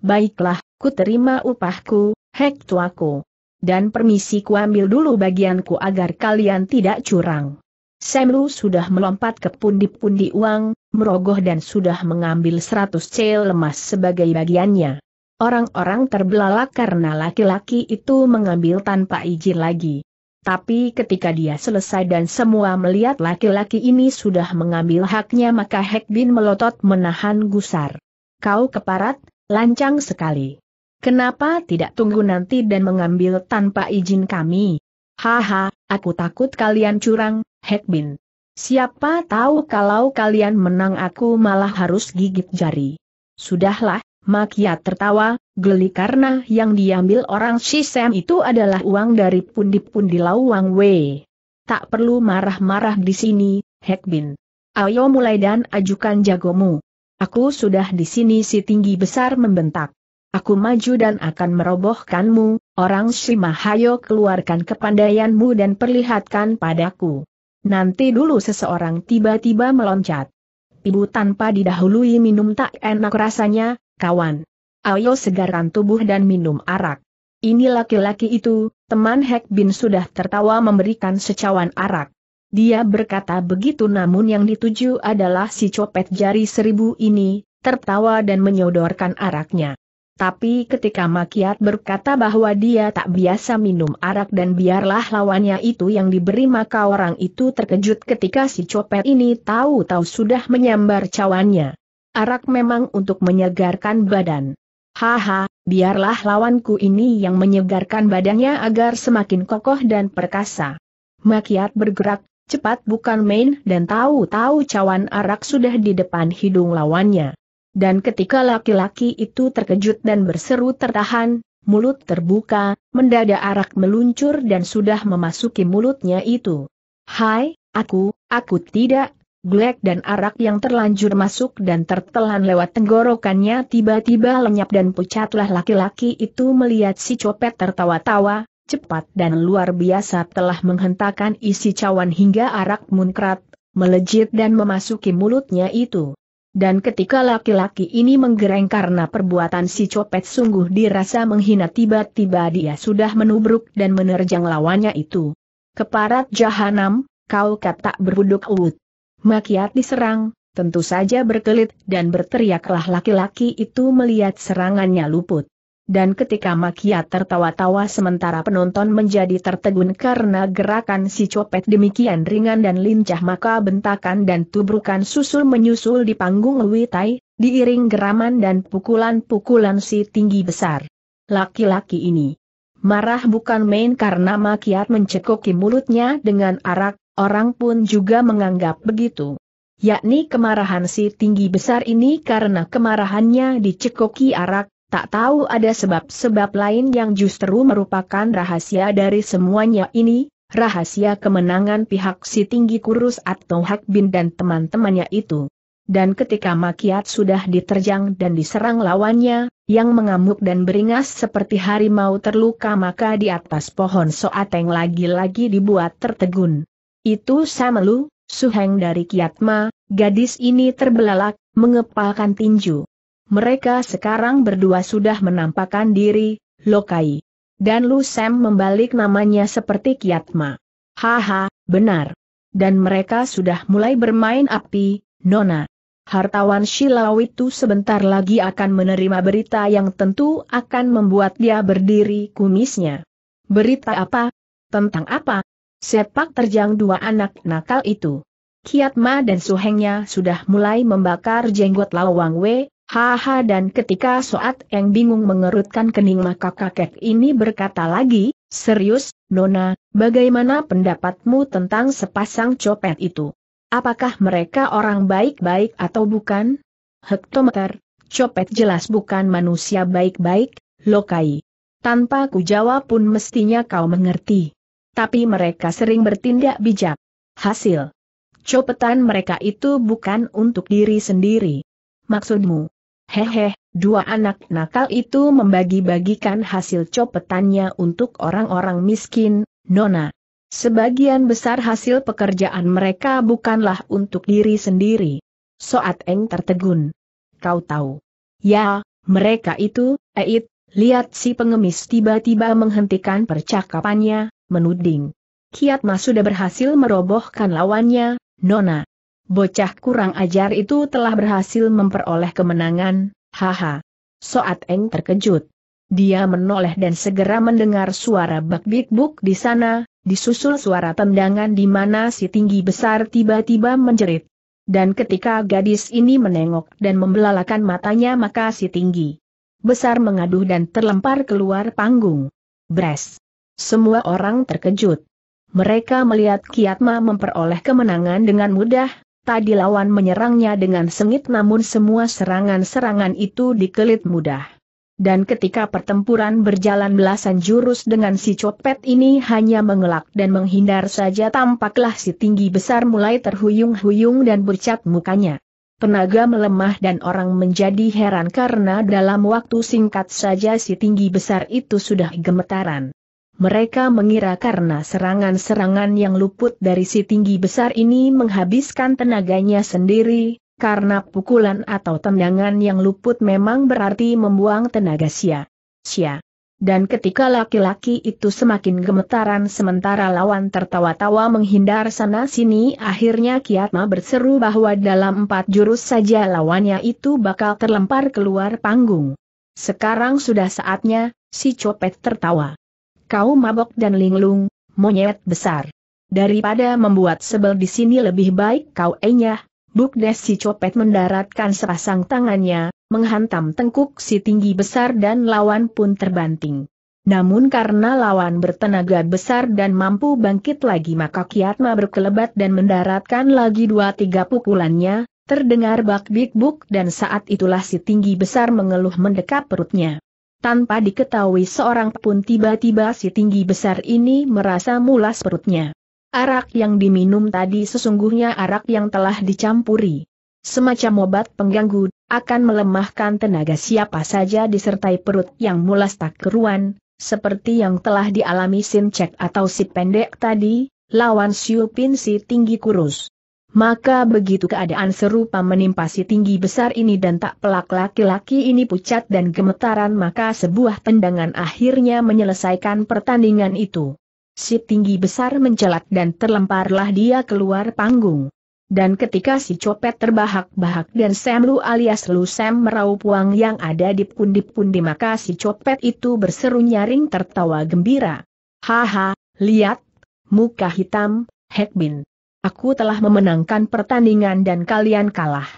Baiklah, ku terima upahku, hek tuaku. Dan permisi ku ambil dulu bagianku agar kalian tidak curang. Semlu sudah melompat ke pundi-pundi uang, merogoh dan sudah mengambil seratus cel lemas sebagai bagiannya. Orang-orang terbelalak karena laki-laki itu mengambil tanpa izin lagi. Tapi ketika dia selesai dan semua melihat laki-laki ini sudah mengambil haknya maka Hek Bin melotot menahan gusar. Kau keparat, Lancang sekali. Kenapa tidak tunggu nanti dan mengambil tanpa izin kami? Haha, aku takut kalian curang, Hekbin. Siapa tahu kalau kalian menang aku malah harus gigit jari. Sudahlah, Makia tertawa, geli karena yang diambil orang Shisem itu adalah uang dari pundi-pundi lawang Wei. Tak perlu marah-marah di sini, Hekbin. Ayo mulai dan ajukan jagomu. Aku sudah di sini si tinggi besar membentak. Aku maju dan akan merobohkanmu, orang Shimahayo keluarkan kepandaianmu dan perlihatkan padaku. Nanti dulu seseorang tiba-tiba meloncat. Ibu tanpa didahului minum tak enak rasanya, kawan. Ayo segarkan tubuh dan minum arak. Ini laki-laki itu, teman Hek Bin sudah tertawa memberikan secawan arak. Dia berkata begitu namun yang dituju adalah si copet jari seribu ini, tertawa dan menyodorkan araknya. Tapi ketika Makiat berkata bahwa dia tak biasa minum arak dan biarlah lawannya itu yang diberi maka orang itu terkejut ketika si copet ini tahu-tahu sudah menyambar cawannya. Arak memang untuk menyegarkan badan. Haha, biarlah lawanku ini yang menyegarkan badannya agar semakin kokoh dan perkasa. Makiat bergerak, Cepat bukan main dan tahu-tahu cawan arak sudah di depan hidung lawannya. Dan ketika laki-laki itu terkejut dan berseru tertahan, mulut terbuka, mendadak arak meluncur dan sudah memasuki mulutnya itu. Hai, aku, aku tidak, Glek dan arak yang terlanjur masuk dan tertelan lewat tenggorokannya tiba-tiba lenyap dan pucatlah laki-laki itu melihat si copet tertawa-tawa, cepat dan luar biasa telah menghentakkan isi cawan hingga arak munkrat, melejit dan memasuki mulutnya itu. Dan ketika laki-laki ini menggereng karena perbuatan si copet sungguh dirasa menghina tiba-tiba dia sudah menubruk dan menerjang lawannya itu. Keparat jahanam, kau kata berbuduk uut. Makiat diserang, tentu saja berkelit dan berteriaklah laki-laki itu melihat serangannya luput dan ketika Makia tertawa-tawa sementara penonton menjadi tertegun karena gerakan si copet demikian ringan dan lincah maka bentakan dan tubrukan susul menyusul di panggung Luitai diiring geraman dan pukulan-pukulan si tinggi besar. Laki-laki ini marah bukan main karena makia mencekoki mulutnya dengan arak, orang pun juga menganggap begitu yakni kemarahan si tinggi besar ini karena kemarahannya dicekoki arak, tak tahu ada sebab-sebab lain yang justru merupakan rahasia dari semuanya ini, rahasia kemenangan pihak si tinggi kurus atau Hak Bin dan teman-temannya itu. Dan ketika Makiat sudah diterjang dan diserang lawannya, yang mengamuk dan beringas seperti harimau terluka maka di atas pohon Soateng lagi-lagi dibuat tertegun. Itu Samelu, Suheng dari Kiatma, gadis ini terbelalak, mengepalkan tinju. Mereka sekarang berdua sudah menampakkan diri, Lokai. Dan Lu Sam membalik namanya seperti Kiatma. Haha, benar. Dan mereka sudah mulai bermain api, Nona. Hartawan Shilau itu sebentar lagi akan menerima berita yang tentu akan membuat dia berdiri kumisnya. Berita apa? Tentang apa? Sepak terjang dua anak nakal itu. Kiatma dan suhengnya sudah mulai membakar jenggot Lawang Wei, Haha dan ketika Soat Eng bingung mengerutkan kening maka kakek ini berkata lagi, serius, Nona, bagaimana pendapatmu tentang sepasang copet itu? Apakah mereka orang baik-baik atau bukan? Hektometer, copet jelas bukan manusia baik-baik, lokai. Tanpa ku jawab pun mestinya kau mengerti. Tapi mereka sering bertindak bijak. Hasil. Copetan mereka itu bukan untuk diri sendiri. Maksudmu? Hehe, dua anak nakal itu membagi-bagikan hasil copetannya untuk orang-orang miskin, Nona. Sebagian besar hasil pekerjaan mereka bukanlah untuk diri sendiri. Soat Eng tertegun. Kau tahu. Ya, mereka itu, Eit, lihat si pengemis tiba-tiba menghentikan percakapannya, menuding. Kiat Mas sudah berhasil merobohkan lawannya, Nona. Bocah kurang ajar itu telah berhasil memperoleh kemenangan, haha. Soat Eng terkejut. Dia menoleh dan segera mendengar suara bak-bik-buk di sana, disusul suara tendangan di mana si tinggi besar tiba-tiba menjerit. Dan ketika gadis ini menengok dan membelalakan matanya maka si tinggi besar mengaduh dan terlempar keluar panggung. Bres. Semua orang terkejut. Mereka melihat Kiatma memperoleh kemenangan dengan mudah, Tadi lawan menyerangnya dengan sengit namun semua serangan-serangan itu dikelit mudah. Dan ketika pertempuran berjalan belasan jurus dengan si copet ini hanya mengelak dan menghindar saja tampaklah si tinggi besar mulai terhuyung-huyung dan bercat mukanya. Tenaga melemah dan orang menjadi heran karena dalam waktu singkat saja si tinggi besar itu sudah gemetaran. Mereka mengira karena serangan-serangan yang luput dari si tinggi besar ini menghabiskan tenaganya sendiri, karena pukulan atau tendangan yang luput memang berarti membuang tenaga sia. Sia. Dan ketika laki-laki itu semakin gemetaran sementara lawan tertawa-tawa menghindar sana-sini akhirnya Kiatma berseru bahwa dalam empat jurus saja lawannya itu bakal terlempar keluar panggung. Sekarang sudah saatnya, si copet tertawa kau mabok dan linglung, monyet besar. Daripada membuat sebel di sini lebih baik kau enyah, Bukdes si copet mendaratkan sepasang tangannya, menghantam tengkuk si tinggi besar dan lawan pun terbanting. Namun karena lawan bertenaga besar dan mampu bangkit lagi maka kiatma berkelebat dan mendaratkan lagi dua tiga pukulannya, terdengar bak bik buk dan saat itulah si tinggi besar mengeluh mendekap perutnya. Tanpa diketahui seorang pun tiba-tiba si tinggi besar ini merasa mulas perutnya. Arak yang diminum tadi sesungguhnya arak yang telah dicampuri. Semacam obat pengganggu, akan melemahkan tenaga siapa saja disertai perut yang mulas tak keruan, seperti yang telah dialami Sin Cek atau si pendek tadi, lawan Siu Pin si tinggi kurus. Maka begitu keadaan serupa menimpa si tinggi besar ini dan tak pelak laki-laki ini pucat dan gemetaran maka sebuah tendangan akhirnya menyelesaikan pertandingan itu. Si tinggi besar mencelat dan terlemparlah dia keluar panggung. Dan ketika si copet terbahak-bahak dan Sam Lu alias Lu Sam meraup uang yang ada di pundi-pundi maka si copet itu berseru nyaring tertawa gembira. Haha, lihat, muka hitam, Hekbin. Aku telah memenangkan pertandingan dan kalian kalah.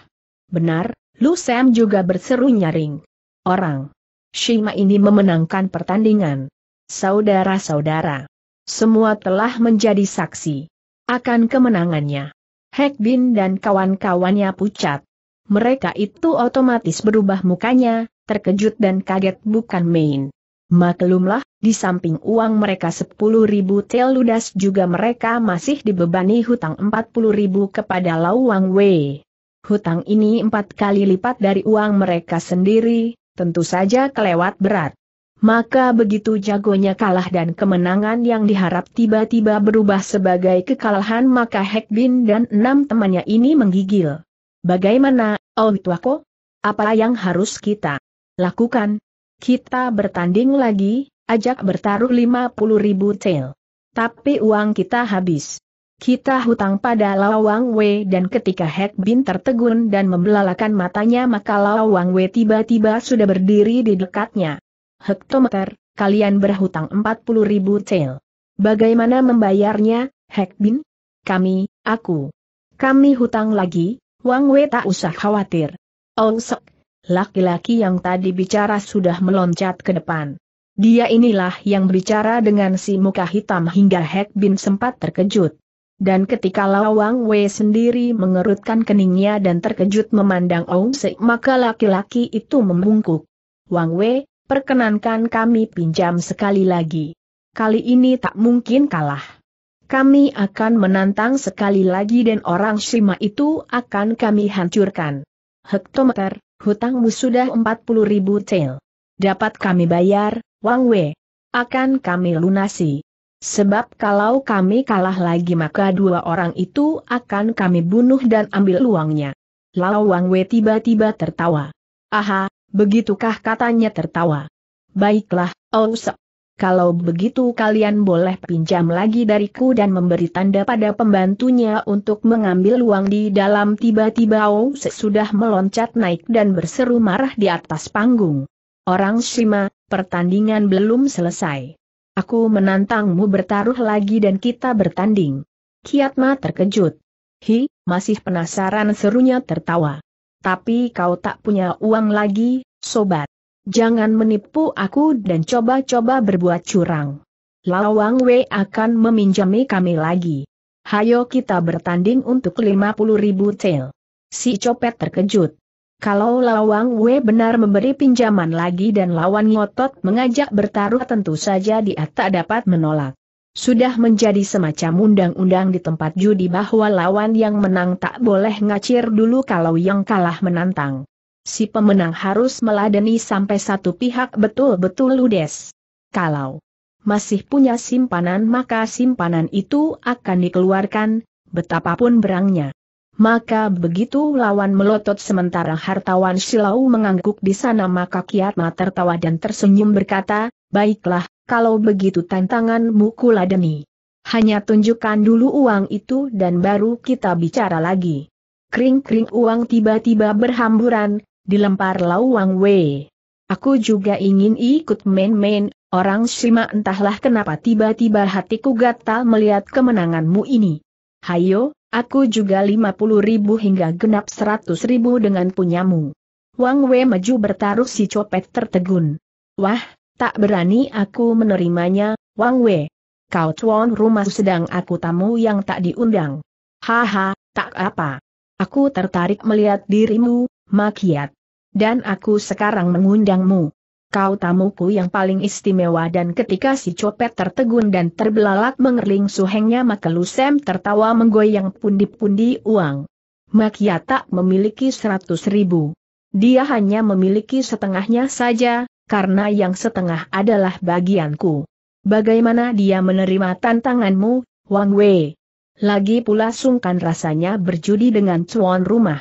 Benar, Lu Sam juga berseru nyaring. Orang. Shima ini memenangkan pertandingan. Saudara-saudara. Semua telah menjadi saksi. Akan kemenangannya. Hek Bin dan kawan-kawannya pucat. Mereka itu otomatis berubah mukanya, terkejut dan kaget bukan main. Maklumlah, di samping uang mereka 10 ribu tel ludas juga mereka masih dibebani hutang 40 ribu kepada Wang Wei. Hutang ini empat kali lipat dari uang mereka sendiri, tentu saja kelewat berat. Maka begitu jagonya kalah dan kemenangan yang diharap tiba-tiba berubah sebagai kekalahan maka Bin dan enam temannya ini menggigil. Bagaimana, Oh Tuako? Apa yang harus kita lakukan? Kita bertanding lagi, ajak bertaruh 50 ribu tail. Tapi uang kita habis. Kita hutang pada Lawang Wei dan ketika Hek Bin tertegun dan membelalakan matanya maka Lawang Wei tiba-tiba sudah berdiri di dekatnya. Hektometer, kalian berhutang 40 ribu tail. Bagaimana membayarnya, Hek Bin? Kami, aku. Kami hutang lagi, Wang Wei tak usah khawatir. Oh sok laki-laki yang tadi bicara sudah meloncat ke depan. Dia inilah yang berbicara dengan si muka hitam hingga Hek Bin sempat terkejut. Dan ketika Lawang Wei sendiri mengerutkan keningnya dan terkejut memandang Ong Se, maka laki-laki itu membungkuk. Wang Wei, perkenankan kami pinjam sekali lagi. Kali ini tak mungkin kalah. Kami akan menantang sekali lagi dan orang Shima itu akan kami hancurkan. Hektometer, Hutangmu sudah 40 ribu tel. Dapat kami bayar, Wang Wei. Akan kami lunasi. Sebab kalau kami kalah lagi maka dua orang itu akan kami bunuh dan ambil uangnya. Lao Wang Wei tiba-tiba tertawa. Aha, begitukah katanya tertawa. Baiklah, Ousep. Kalau begitu kalian boleh pinjam lagi dariku dan memberi tanda pada pembantunya untuk mengambil uang di dalam tiba-tiba Ong sudah meloncat naik dan berseru marah di atas panggung. Orang Shima, pertandingan belum selesai. Aku menantangmu bertaruh lagi dan kita bertanding. Kiatma terkejut. Hi, masih penasaran serunya tertawa. Tapi kau tak punya uang lagi, sobat. Jangan menipu aku dan coba-coba berbuat curang. Lawang Wei akan meminjami kami lagi. Hayo kita bertanding untuk 50 ribu tel. Si copet terkejut. Kalau Lawang Wei benar memberi pinjaman lagi dan lawan ngotot mengajak bertaruh tentu saja dia tak dapat menolak. Sudah menjadi semacam undang-undang di tempat judi bahwa lawan yang menang tak boleh ngacir dulu kalau yang kalah menantang si pemenang harus meladeni sampai satu pihak betul-betul ludes. Kalau masih punya simpanan maka simpanan itu akan dikeluarkan, betapapun berangnya. Maka begitu lawan melotot sementara hartawan Silau mengangguk di sana maka Kiatma tertawa dan tersenyum berkata, Baiklah, kalau begitu tantanganmu kuladeni. Hanya tunjukkan dulu uang itu dan baru kita bicara lagi. Kring-kring uang tiba-tiba berhamburan, dilempar lau Wang Wei. Aku juga ingin ikut main-main, orang Shima entahlah kenapa tiba-tiba hatiku gatal melihat kemenanganmu ini. Hayo, aku juga 50 ribu hingga genap seratus ribu dengan punyamu. Wang Wei maju bertaruh si copet tertegun. Wah, tak berani aku menerimanya, Wang Wei. Kau tuan rumah sedang aku tamu yang tak diundang. Haha, tak apa. Aku tertarik melihat dirimu, Makiat dan aku sekarang mengundangmu. Kau tamuku yang paling istimewa dan ketika si copet tertegun dan terbelalak mengerling suhengnya maka Lusem tertawa menggoyang pundi-pundi uang. Makia tak memiliki seratus ribu. Dia hanya memiliki setengahnya saja, karena yang setengah adalah bagianku. Bagaimana dia menerima tantanganmu, Wang Wei? Lagi pula sungkan rasanya berjudi dengan cuan rumah.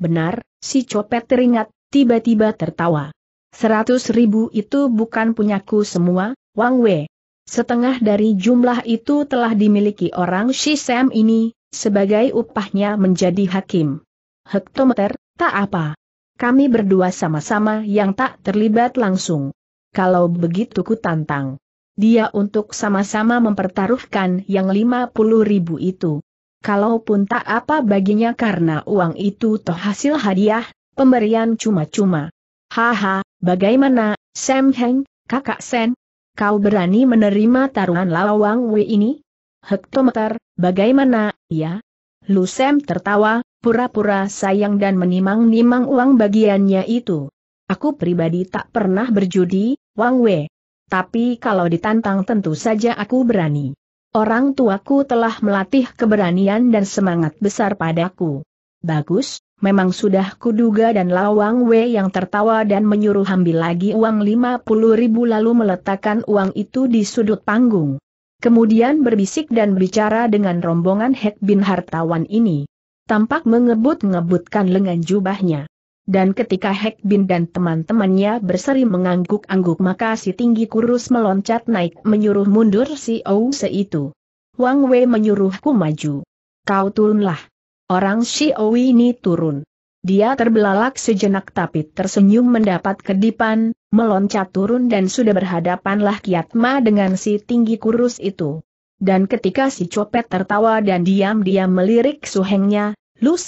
Benar, si copet teringat, tiba-tiba tertawa. Seratus ribu itu bukan punyaku semua, Wang Wei. Setengah dari jumlah itu telah dimiliki orang Shisem ini, sebagai upahnya menjadi hakim. Hektometer, tak apa. Kami berdua sama-sama yang tak terlibat langsung. Kalau begitu ku tantang. Dia untuk sama-sama mempertaruhkan yang lima puluh ribu itu. Kalaupun tak apa baginya karena uang itu toh hasil hadiah, Pemberian cuma-cuma. Haha, bagaimana, Sam Heng, kakak Sen? Kau berani menerima taruhan lawang Wei ini? Hektometer, bagaimana, ya? Lu Sam tertawa, pura-pura sayang dan menimang-nimang uang bagiannya itu. Aku pribadi tak pernah berjudi, Wang Wei. Tapi kalau ditantang tentu saja aku berani. Orang tuaku telah melatih keberanian dan semangat besar padaku. Bagus, Memang sudah kuduga dan Lawang Wei yang tertawa dan menyuruh ambil lagi uang 50 ribu lalu meletakkan uang itu di sudut panggung. Kemudian berbisik dan bicara dengan rombongan Hek Bin Hartawan ini. Tampak mengebut-ngebutkan lengan jubahnya. Dan ketika Hek Bin dan teman-temannya berseri mengangguk-angguk maka si tinggi kurus meloncat naik menyuruh mundur si Ouse itu. Wang Wei menyuruhku maju. Kau turunlah. Orang Owi ini turun. Dia terbelalak sejenak tapi tersenyum mendapat kedipan, meloncat turun dan sudah berhadapanlah Kiatma dengan si tinggi kurus itu. Dan ketika si copet tertawa dan diam-diam melirik suhengnya, Lu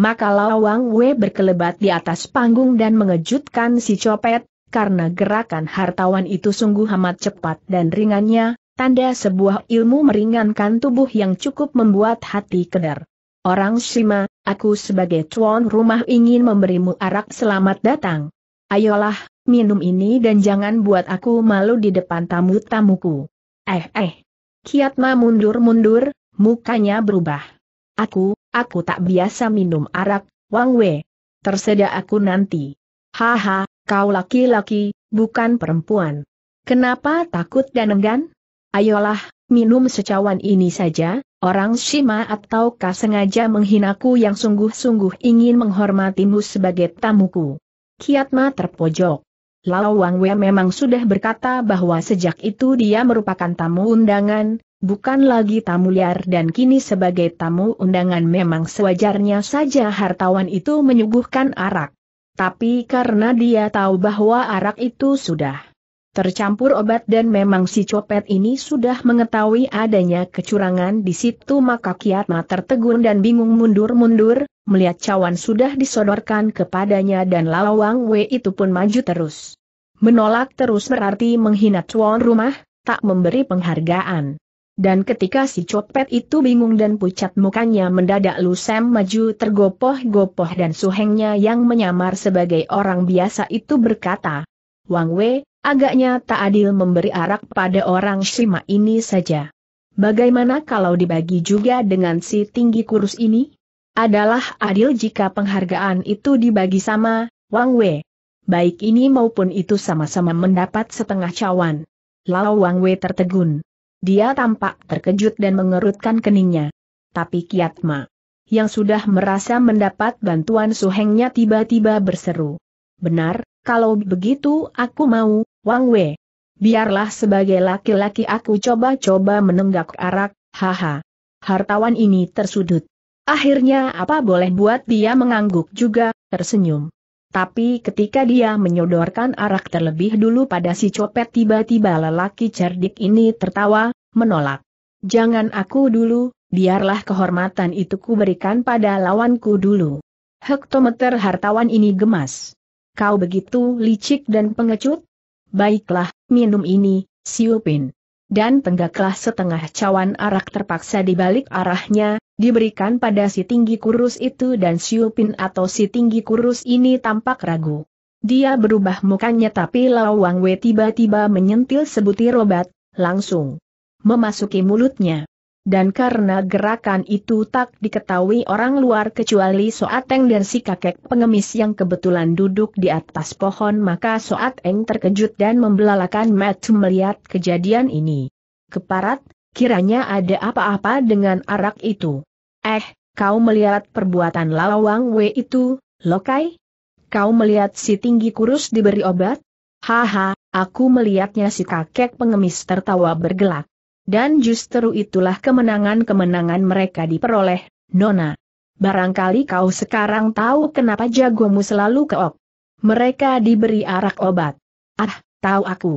maka Lawang Wei berkelebat di atas panggung dan mengejutkan si copet, karena gerakan hartawan itu sungguh amat cepat dan ringannya, tanda sebuah ilmu meringankan tubuh yang cukup membuat hati keder. Orang Sima, aku sebagai tuan rumah ingin memberimu arak selamat datang. Ayolah, minum ini dan jangan buat aku malu di depan tamu-tamuku. Eh eh. Kiatma mundur-mundur, mukanya berubah. Aku, aku tak biasa minum arak, Wang Wei. Tersedia aku nanti. Haha, kau laki-laki, bukan perempuan. Kenapa takut dan enggan? Ayolah, minum secawan ini saja, Orang Shima ataukah sengaja menghinaku yang sungguh-sungguh ingin menghormatimu sebagai tamuku? Kiatma terpojok. Lao Wang Wei memang sudah berkata bahwa sejak itu dia merupakan tamu undangan, bukan lagi tamu liar dan kini sebagai tamu undangan memang sewajarnya saja hartawan itu menyuguhkan arak. Tapi karena dia tahu bahwa arak itu sudah Tercampur obat dan memang si copet ini sudah mengetahui adanya kecurangan di situ maka kiatma tertegun dan bingung mundur-mundur, melihat cawan sudah disodorkan kepadanya dan lawang we itu pun maju terus. Menolak terus berarti menghina tuan rumah, tak memberi penghargaan. Dan ketika si copet itu bingung dan pucat mukanya mendadak Lusem maju tergopoh-gopoh dan suhengnya yang menyamar sebagai orang biasa itu berkata, Wang Wei, agaknya tak adil memberi arak pada orang Shima ini saja. Bagaimana kalau dibagi juga dengan si tinggi kurus ini? Adalah adil jika penghargaan itu dibagi sama, Wang Wei. Baik ini maupun itu sama-sama mendapat setengah cawan. Lao Wang Wei tertegun. Dia tampak terkejut dan mengerutkan keningnya. Tapi Kiat Ma, yang sudah merasa mendapat bantuan suhengnya tiba-tiba berseru. Benar, kalau begitu aku mau, Wang Wei. Biarlah sebagai laki-laki aku coba-coba menenggak arak, haha. Hartawan ini tersudut. Akhirnya apa boleh buat dia mengangguk juga, tersenyum. Tapi ketika dia menyodorkan arak terlebih dulu pada si copet tiba-tiba lelaki cerdik ini tertawa, menolak. Jangan aku dulu, biarlah kehormatan itu kuberikan pada lawanku dulu. Hektometer hartawan ini gemas kau begitu licik dan pengecut? Baiklah, minum ini, siupin. Dan tenggaklah setengah cawan arak terpaksa dibalik arahnya, diberikan pada si tinggi kurus itu dan siupin atau si tinggi kurus ini tampak ragu. Dia berubah mukanya tapi Lawang Wang Wei tiba-tiba menyentil sebutir obat, langsung memasuki mulutnya dan karena gerakan itu tak diketahui orang luar kecuali Soateng dan si kakek pengemis yang kebetulan duduk di atas pohon maka Soateng terkejut dan membelalakan matu melihat kejadian ini. Keparat, kiranya ada apa-apa dengan arak itu. Eh, kau melihat perbuatan lawang we itu, lokai? Kau melihat si tinggi kurus diberi obat? Haha, aku melihatnya si kakek pengemis tertawa bergelak. Dan justru itulah kemenangan-kemenangan mereka diperoleh, Nona. Barangkali kau sekarang tahu kenapa jagomu selalu keok. Mereka diberi arak obat. Ah, tahu aku.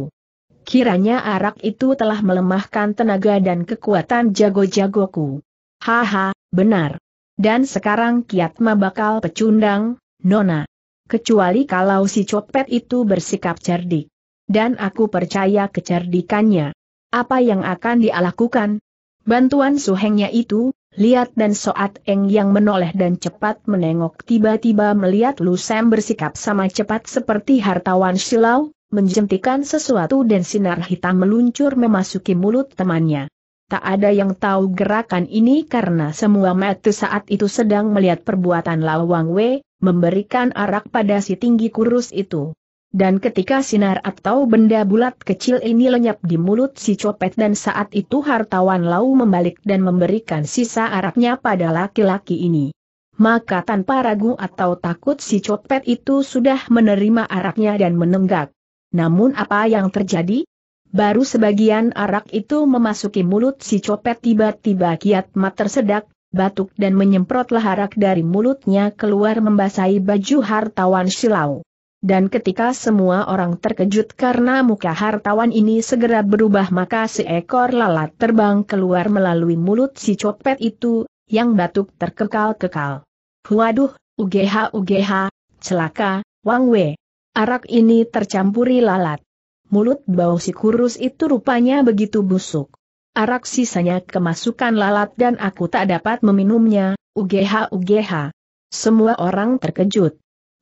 Kiranya arak itu telah melemahkan tenaga dan kekuatan jago-jagoku. Haha, benar. Dan sekarang kiatma bakal pecundang, Nona. Kecuali kalau si copet itu bersikap cerdik. Dan aku percaya kecerdikannya. Apa yang akan dia lakukan? Bantuan suhengnya itu, lihat dan soat eng yang menoleh dan cepat menengok tiba-tiba melihat Lusem bersikap sama cepat seperti hartawan silau, menjentikan sesuatu dan sinar hitam meluncur memasuki mulut temannya. Tak ada yang tahu gerakan ini karena semua mata saat itu sedang melihat perbuatan Lawang Wei, memberikan arak pada si tinggi kurus itu. Dan ketika sinar atau benda bulat kecil ini lenyap di mulut si copet dan saat itu hartawan Lau membalik dan memberikan sisa araknya pada laki-laki ini. Maka tanpa ragu atau takut si copet itu sudah menerima araknya dan menenggak. Namun apa yang terjadi? Baru sebagian arak itu memasuki mulut si copet tiba-tiba kiat mat tersedak, batuk dan menyemprotlah arak dari mulutnya keluar membasahi baju hartawan silau. Dan ketika semua orang terkejut karena muka hartawan ini segera berubah maka seekor lalat terbang keluar melalui mulut si copet itu, yang batuk terkekal-kekal. Waduh, UGH UGH, celaka, Wang Wei. Arak ini tercampuri lalat. Mulut bau si kurus itu rupanya begitu busuk. Arak sisanya kemasukan lalat dan aku tak dapat meminumnya, UGH UGH. Semua orang terkejut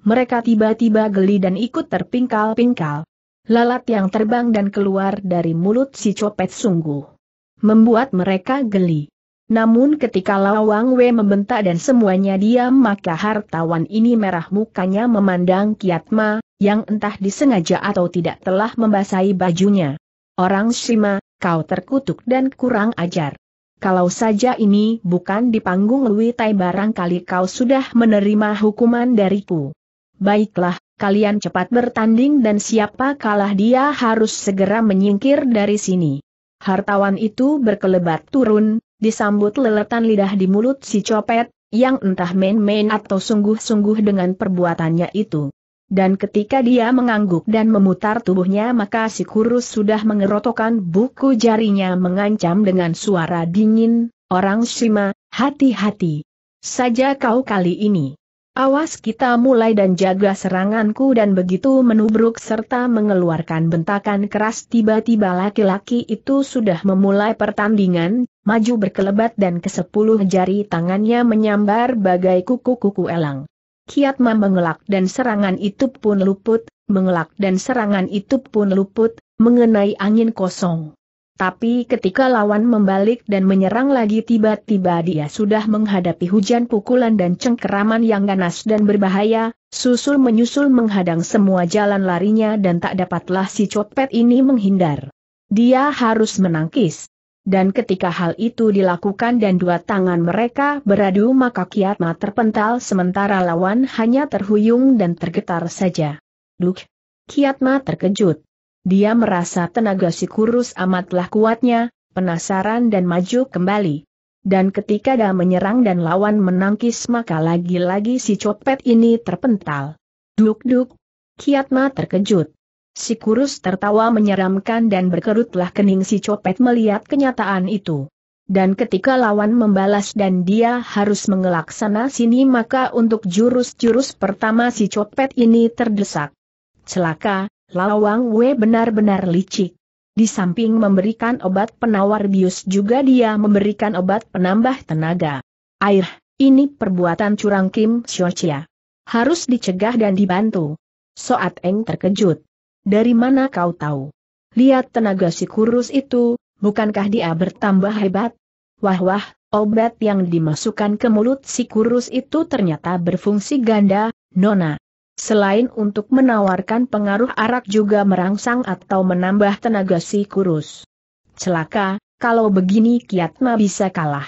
mereka tiba-tiba geli dan ikut terpingkal-pingkal. Lalat yang terbang dan keluar dari mulut si copet sungguh membuat mereka geli. Namun ketika Lawang Wei membentak dan semuanya diam maka hartawan ini merah mukanya memandang Kiatma, yang entah disengaja atau tidak telah membasahi bajunya. Orang Shima, kau terkutuk dan kurang ajar. Kalau saja ini bukan di panggung Lui Tai barangkali kau sudah menerima hukuman dariku. Baiklah, kalian cepat bertanding dan siapa kalah dia harus segera menyingkir dari sini. Hartawan itu berkelebat turun, disambut leletan lidah di mulut si copet, yang entah main-main atau sungguh-sungguh dengan perbuatannya itu. Dan ketika dia mengangguk dan memutar tubuhnya maka si kurus sudah mengerotokan buku jarinya mengancam dengan suara dingin, orang sima, hati-hati. Saja kau kali ini. Awas kita mulai dan jaga seranganku dan begitu menubruk serta mengeluarkan bentakan keras tiba-tiba laki-laki itu sudah memulai pertandingan, maju berkelebat dan ke sepuluh jari tangannya menyambar bagai kuku-kuku elang. Kiatma mengelak dan serangan itu pun luput, mengelak dan serangan itu pun luput, mengenai angin kosong. Tapi ketika lawan membalik dan menyerang lagi tiba-tiba dia sudah menghadapi hujan pukulan dan cengkeraman yang ganas dan berbahaya, susul menyusul menghadang semua jalan larinya dan tak dapatlah si copet ini menghindar. Dia harus menangkis. Dan ketika hal itu dilakukan dan dua tangan mereka beradu maka kiatma terpental sementara lawan hanya terhuyung dan tergetar saja. Duk! Kiatma terkejut. Dia merasa tenaga si kurus amatlah kuatnya, penasaran dan maju kembali. Dan ketika dia menyerang dan lawan menangkis maka lagi-lagi si copet ini terpental. Duk-duk. Kiatma terkejut. Si kurus tertawa menyeramkan dan berkerutlah kening si copet melihat kenyataan itu. Dan ketika lawan membalas dan dia harus mengelak sana sini maka untuk jurus-jurus pertama si copet ini terdesak. Celaka, Lawang Wei benar-benar licik. Di samping memberikan obat penawar bius juga dia memberikan obat penambah tenaga. Air, ini perbuatan curang Kim Xiaochia. Harus dicegah dan dibantu. Soat Eng terkejut. Dari mana kau tahu? Lihat tenaga si kurus itu, bukankah dia bertambah hebat? Wah-wah, obat yang dimasukkan ke mulut si kurus itu ternyata berfungsi ganda, Nona. Selain untuk menawarkan pengaruh arak juga merangsang atau menambah tenaga si kurus. Celaka, kalau begini Kiatma bisa kalah.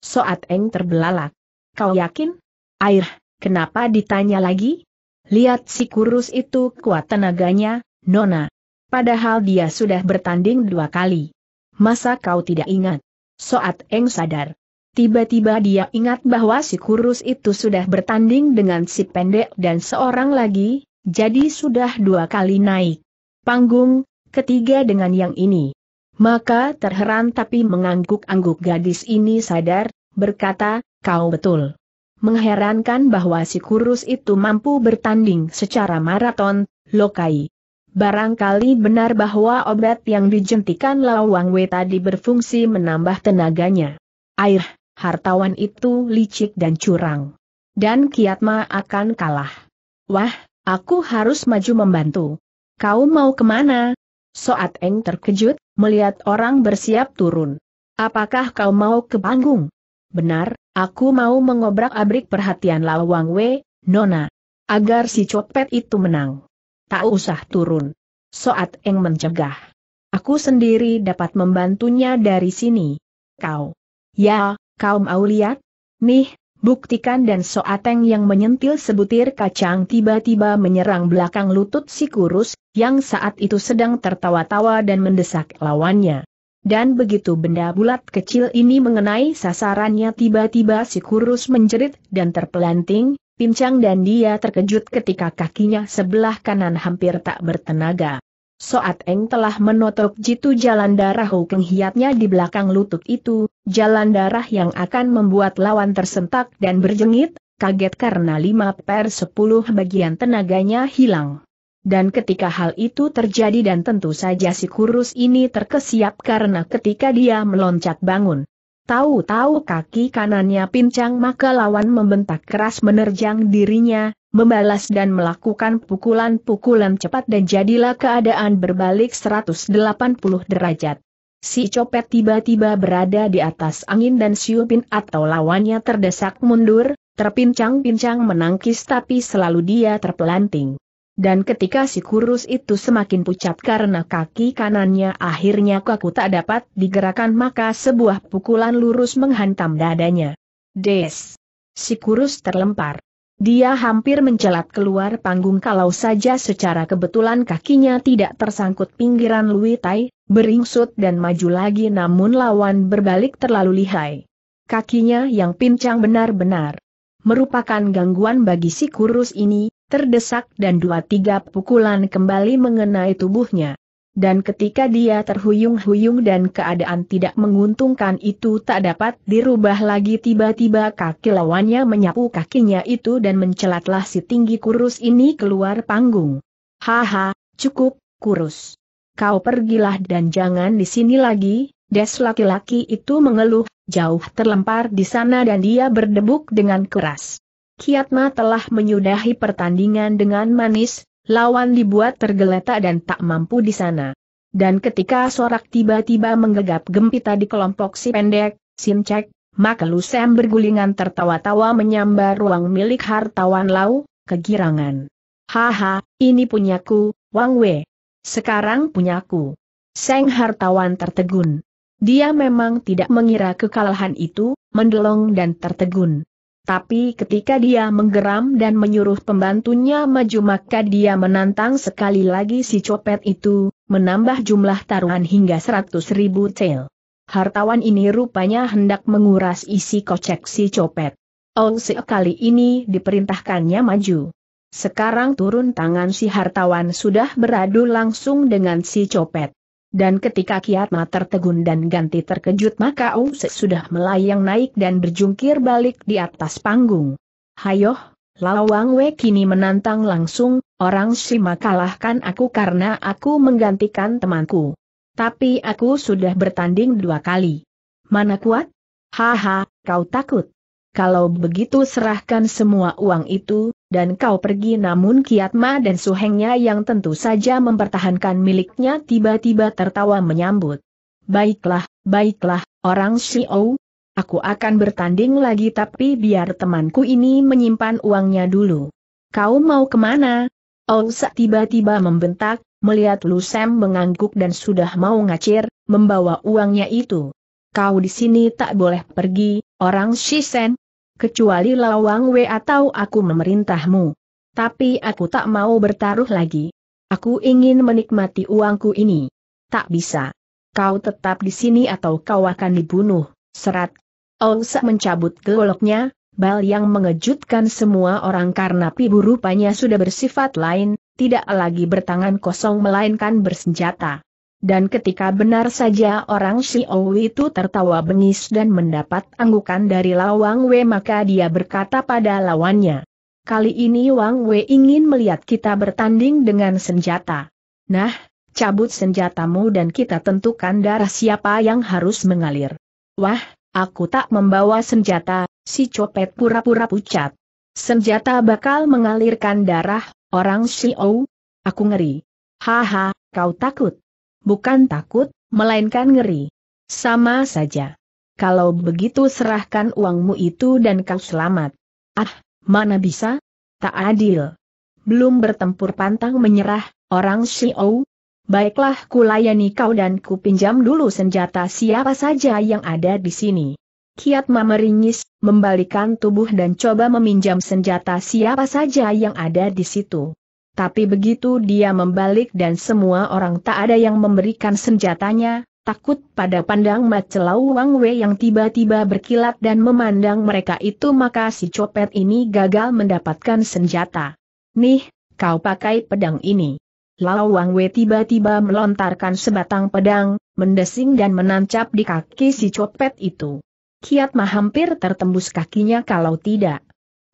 Soat Eng terbelalak. Kau yakin? Air, kenapa ditanya lagi? Lihat si kurus itu kuat tenaganya, Nona. Padahal dia sudah bertanding dua kali. Masa kau tidak ingat? Soat Eng sadar. Tiba-tiba dia ingat bahwa si kurus itu sudah bertanding dengan si pendek dan seorang lagi, jadi sudah dua kali naik. Panggung, ketiga dengan yang ini. Maka terheran tapi mengangguk-angguk gadis ini sadar, berkata, kau betul. Mengherankan bahwa si kurus itu mampu bertanding secara maraton, lokai. Barangkali benar bahwa obat yang dijentikan Lawang Wei tadi berfungsi menambah tenaganya. Air, hartawan itu licik dan curang. Dan Kiatma akan kalah. Wah, aku harus maju membantu. Kau mau kemana? Soat Eng terkejut, melihat orang bersiap turun. Apakah kau mau ke panggung? Benar, aku mau mengobrak-abrik perhatian Lawang Wei, Nona. Agar si copet itu menang. Tak usah turun. Soat Eng mencegah. Aku sendiri dapat membantunya dari sini. Kau. Ya, kaum Auliat? Nih, buktikan dan soateng yang menyentil sebutir kacang tiba-tiba menyerang belakang lutut si kurus, yang saat itu sedang tertawa-tawa dan mendesak lawannya. Dan begitu benda bulat kecil ini mengenai sasarannya tiba-tiba si kurus menjerit dan terpelanting, pincang dan dia terkejut ketika kakinya sebelah kanan hampir tak bertenaga. Soat Eng telah menotok jitu jalan darah Hukeng Hiatnya di belakang lutut itu, jalan darah yang akan membuat lawan tersentak dan berjengit, kaget karena lima per sepuluh bagian tenaganya hilang. Dan ketika hal itu terjadi dan tentu saja si kurus ini terkesiap karena ketika dia meloncat bangun. Tahu-tahu kaki kanannya pincang maka lawan membentak keras menerjang dirinya, membalas dan melakukan pukulan-pukulan cepat dan jadilah keadaan berbalik 180 derajat. Si copet tiba-tiba berada di atas angin dan Siupin atau lawannya terdesak mundur, terpincang-pincang menangkis tapi selalu dia terpelanting. Dan ketika si kurus itu semakin pucat karena kaki kanannya akhirnya kaku tak dapat digerakkan maka sebuah pukulan lurus menghantam dadanya. Des! Si kurus terlempar. Dia hampir mencelat keluar panggung kalau saja secara kebetulan kakinya tidak tersangkut pinggiran luitai, beringsut dan maju lagi namun lawan berbalik terlalu lihai. Kakinya yang pincang benar-benar merupakan gangguan bagi si kurus ini, terdesak dan dua tiga pukulan kembali mengenai tubuhnya. Dan ketika dia terhuyung-huyung dan keadaan tidak menguntungkan itu tak dapat dirubah lagi tiba-tiba kaki lawannya menyapu kakinya itu dan mencelatlah si tinggi kurus ini keluar panggung. Haha, cukup, kurus. Kau pergilah dan jangan di sini lagi, des laki-laki itu mengeluh, jauh terlempar di sana dan dia berdebuk dengan keras. Kiatma telah menyudahi pertandingan dengan manis, lawan dibuat tergeletak dan tak mampu di sana. Dan ketika sorak tiba-tiba menggegap gempita di kelompok si pendek, Simcek, maka Lusem bergulingan tertawa-tawa menyambar ruang milik hartawan Lau, kegirangan. Haha, ini punyaku, Wang Wei. Sekarang punyaku. Seng hartawan tertegun. Dia memang tidak mengira kekalahan itu, mendelong dan tertegun. Tapi ketika dia menggeram dan menyuruh pembantunya maju maka dia menantang sekali lagi si copet itu, menambah jumlah taruhan hingga seratus ribu tel. Hartawan ini rupanya hendak menguras isi kocek si copet. Olsik kali ini diperintahkannya maju. Sekarang turun tangan si hartawan sudah beradu langsung dengan si copet. Dan ketika kiatma tertegun dan ganti terkejut maka Ose sudah melayang naik dan berjungkir balik di atas panggung. Hayoh, Lawang Wei kini menantang langsung, orang sima kalahkan aku karena aku menggantikan temanku. Tapi aku sudah bertanding dua kali. Mana kuat? Haha, kau takut kalau begitu serahkan semua uang itu, dan kau pergi namun Kiatma dan suhengnya yang tentu saja mempertahankan miliknya tiba-tiba tertawa menyambut. Baiklah, baiklah, orang Shio. Aku akan bertanding lagi tapi biar temanku ini menyimpan uangnya dulu. Kau mau kemana? sak tiba-tiba membentak, melihat Lusem mengangguk dan sudah mau ngacir, membawa uangnya itu. Kau di sini tak boleh pergi, orang Shisen, kecuali Lawang Wei atau aku memerintahmu. Tapi aku tak mau bertaruh lagi. Aku ingin menikmati uangku ini. Tak bisa. Kau tetap di sini atau kau akan dibunuh, serat. Olsa mencabut goloknya, bal yang mengejutkan semua orang karena Pibu rupanya sudah bersifat lain, tidak lagi bertangan kosong melainkan bersenjata. Dan ketika benar saja orang Xiao itu tertawa bengis dan mendapat anggukan dari Lawang Wei maka dia berkata pada lawannya. Kali ini Wang Wei ingin melihat kita bertanding dengan senjata. Nah, cabut senjatamu dan kita tentukan darah siapa yang harus mengalir. Wah, aku tak membawa senjata, si copet pura-pura pucat. Senjata bakal mengalirkan darah, orang Xiao. Aku ngeri. Haha, kau takut bukan takut, melainkan ngeri. Sama saja. Kalau begitu serahkan uangmu itu dan kau selamat. Ah, mana bisa? Tak adil. Belum bertempur pantang menyerah, orang Xiao. Baiklah kulayani kau dan kupinjam dulu senjata siapa saja yang ada di sini. Kiat meringis, membalikan tubuh dan coba meminjam senjata siapa saja yang ada di situ tapi begitu dia membalik dan semua orang tak ada yang memberikan senjatanya, takut pada pandang Macelau Wang Wei yang tiba-tiba berkilat dan memandang mereka itu maka si copet ini gagal mendapatkan senjata. Nih, kau pakai pedang ini. Lao Wang Wei tiba-tiba melontarkan sebatang pedang, mendesing dan menancap di kaki si copet itu. Kiat mah hampir tertembus kakinya kalau tidak.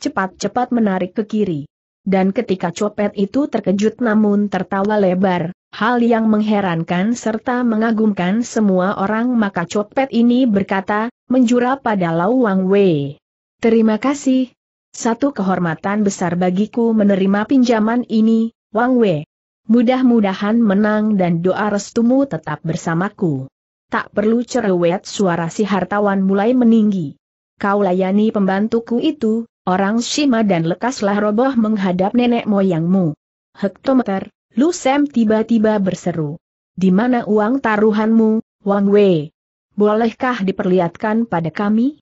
Cepat-cepat menarik ke kiri dan ketika copet itu terkejut namun tertawa lebar, hal yang mengherankan serta mengagumkan semua orang maka copet ini berkata, menjura pada Lau Wang Wei. Terima kasih. Satu kehormatan besar bagiku menerima pinjaman ini, Wang Wei. Mudah-mudahan menang dan doa restumu tetap bersamaku. Tak perlu cerewet suara si hartawan mulai meninggi. Kau layani pembantuku itu, Orang Shima dan lekaslah roboh menghadap nenek moyangmu. Hektometer, Lu Sam tiba-tiba berseru. Di mana uang taruhanmu, Wang Wei? Bolehkah diperlihatkan pada kami?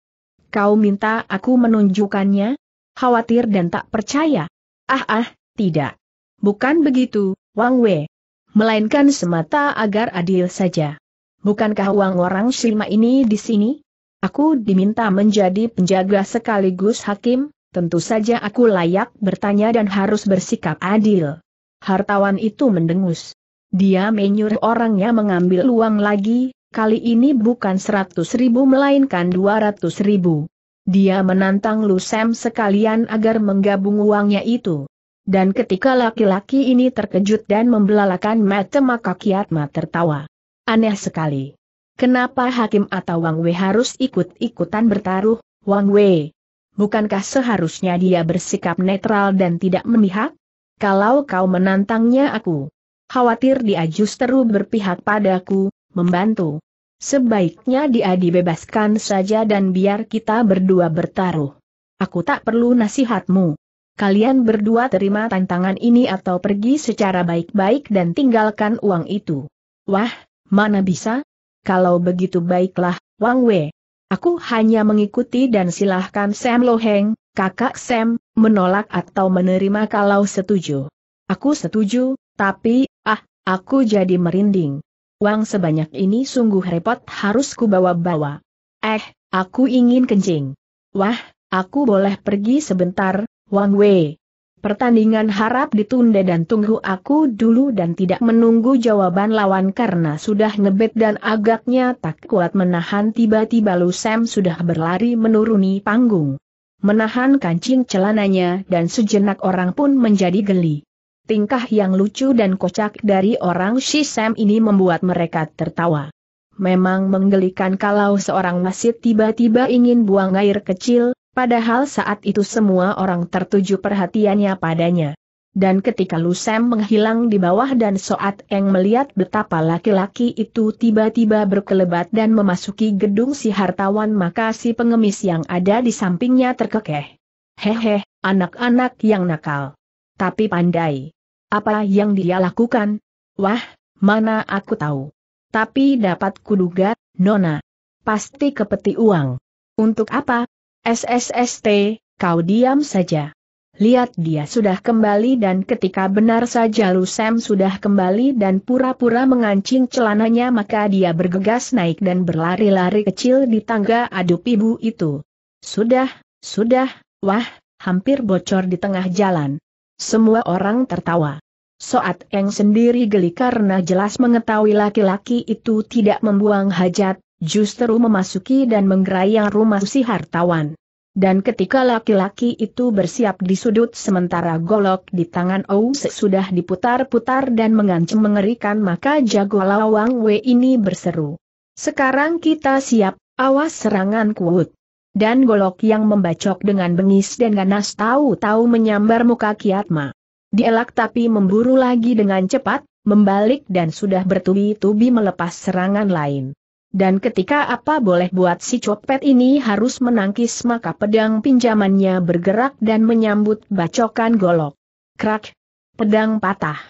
Kau minta aku menunjukkannya? Khawatir dan tak percaya. Ah ah, tidak. Bukan begitu, Wang Wei. Melainkan semata agar adil saja. Bukankah uang orang Shima ini di sini? Aku diminta menjadi penjaga sekaligus hakim, tentu saja aku layak bertanya dan harus bersikap adil. Hartawan itu mendengus. Dia menyuruh orangnya mengambil uang lagi, kali ini bukan seratus ribu melainkan dua ratus ribu. Dia menantang Lu Lusem sekalian agar menggabung uangnya itu. Dan ketika laki-laki ini terkejut dan membelalakan mata maka kiatma tertawa. Aneh sekali. Kenapa Hakim atau Wang Wei harus ikut-ikutan bertaruh, Wang Wei? bukankah seharusnya dia bersikap netral dan tidak memihak? Kalau kau menantangnya aku, khawatir dia justru berpihak padaku, membantu. Sebaiknya dia dibebaskan saja dan biar kita berdua bertaruh. Aku tak perlu nasihatmu. Kalian berdua terima tantangan ini atau pergi secara baik-baik dan tinggalkan uang itu. Wah, mana bisa? Kalau begitu baiklah, Wang Wei. Aku hanya mengikuti dan silahkan Sam Loheng, kakak Sam, menolak atau menerima kalau setuju. Aku setuju, tapi, ah, aku jadi merinding. Uang sebanyak ini sungguh repot harus kubawa-bawa. Eh, aku ingin kencing. Wah, aku boleh pergi sebentar, Wang Wei. Pertandingan harap ditunda dan tunggu aku dulu dan tidak menunggu jawaban lawan karena sudah ngebet dan agaknya tak kuat menahan tiba-tiba Lu Sam sudah berlari menuruni panggung. Menahan kancing celananya dan sejenak orang pun menjadi geli. Tingkah yang lucu dan kocak dari orang si Sam ini membuat mereka tertawa. Memang menggelikan kalau seorang wasit tiba-tiba ingin buang air kecil, Padahal saat itu semua orang tertuju perhatiannya padanya. Dan ketika Lusem menghilang di bawah dan Soat Eng melihat betapa laki-laki itu tiba-tiba berkelebat dan memasuki gedung si hartawan maka si pengemis yang ada di sampingnya terkekeh. Hehe, anak-anak yang nakal. Tapi pandai. Apa yang dia lakukan? Wah, mana aku tahu. Tapi dapat kuduga, Nona. Pasti kepeti uang. Untuk apa? SSST, kau diam saja. Lihat dia sudah kembali dan ketika benar saja Lusem sudah kembali dan pura-pura mengancing celananya maka dia bergegas naik dan berlari-lari kecil di tangga adup ibu itu. Sudah, sudah, wah, hampir bocor di tengah jalan. Semua orang tertawa. Soat Eng sendiri geli karena jelas mengetahui laki-laki itu tidak membuang hajat, justru memasuki dan menggerayang rumah si hartawan. Dan ketika laki-laki itu bersiap di sudut sementara golok di tangan Ou sudah diputar-putar dan mengancam mengerikan maka jago lawang W ini berseru. Sekarang kita siap, awas serangan kuat." Dan golok yang membacok dengan bengis dan ganas tahu-tahu menyambar muka Kiatma. Dielak tapi memburu lagi dengan cepat, membalik dan sudah bertubi-tubi melepas serangan lain. Dan ketika apa boleh buat si copet ini harus menangkis maka pedang pinjamannya bergerak dan menyambut bacokan golok. Krak! Pedang patah.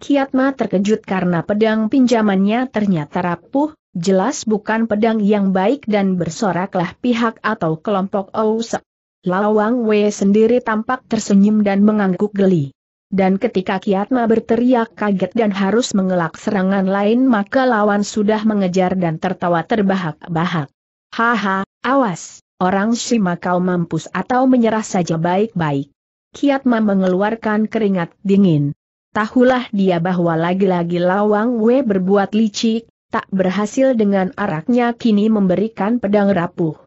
Kiatma terkejut karena pedang pinjamannya ternyata rapuh, jelas bukan pedang yang baik dan bersoraklah pihak atau kelompok Ouse. Lawang Wei sendiri tampak tersenyum dan mengangguk geli. Dan ketika Kiatma berteriak kaget dan harus mengelak serangan lain maka lawan sudah mengejar dan tertawa terbahak-bahak. Haha, awas, orang Shima kau mampus atau menyerah saja baik-baik. Kiatma mengeluarkan keringat dingin. Tahulah dia bahwa lagi-lagi Lawang Wei berbuat licik, tak berhasil dengan araknya kini memberikan pedang rapuh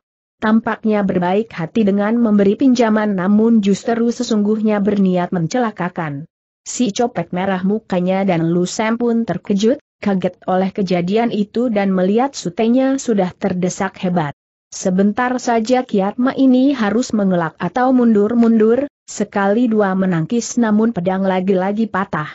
tampaknya berbaik hati dengan memberi pinjaman namun justru sesungguhnya berniat mencelakakan. Si copet merah mukanya dan Lu Sam pun terkejut, kaget oleh kejadian itu dan melihat sutenya sudah terdesak hebat. Sebentar saja Kiatma ini harus mengelak atau mundur-mundur, sekali dua menangkis namun pedang lagi-lagi patah.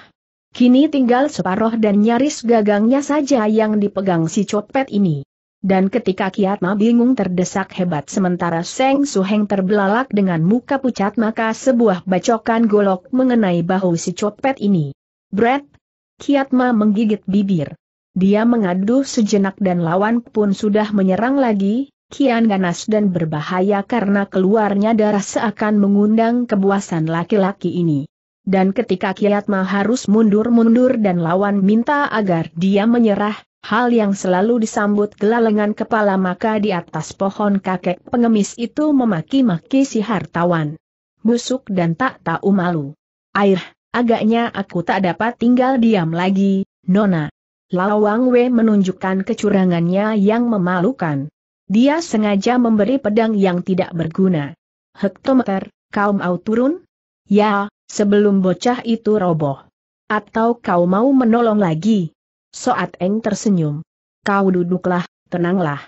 Kini tinggal separoh dan nyaris gagangnya saja yang dipegang si copet ini. Dan ketika Kiatma bingung terdesak hebat sementara Seng Suheng terbelalak dengan muka pucat maka sebuah bacokan golok mengenai bahu si copet ini. Bret! Kiatma menggigit bibir. Dia mengadu sejenak dan lawan pun sudah menyerang lagi, kian ganas dan berbahaya karena keluarnya darah seakan mengundang kebuasan laki-laki ini. Dan ketika Kiatma harus mundur-mundur dan lawan minta agar dia menyerah, Hal yang selalu disambut gelalengan kepala maka di atas pohon kakek pengemis itu memaki-maki si hartawan. Busuk dan tak tahu malu. Air, agaknya aku tak dapat tinggal diam lagi, Nona. Lawang Wei menunjukkan kecurangannya yang memalukan. Dia sengaja memberi pedang yang tidak berguna. Hektometer, kau mau turun? Ya, sebelum bocah itu roboh. Atau kau mau menolong lagi? Soat Eng tersenyum. Kau duduklah, tenanglah.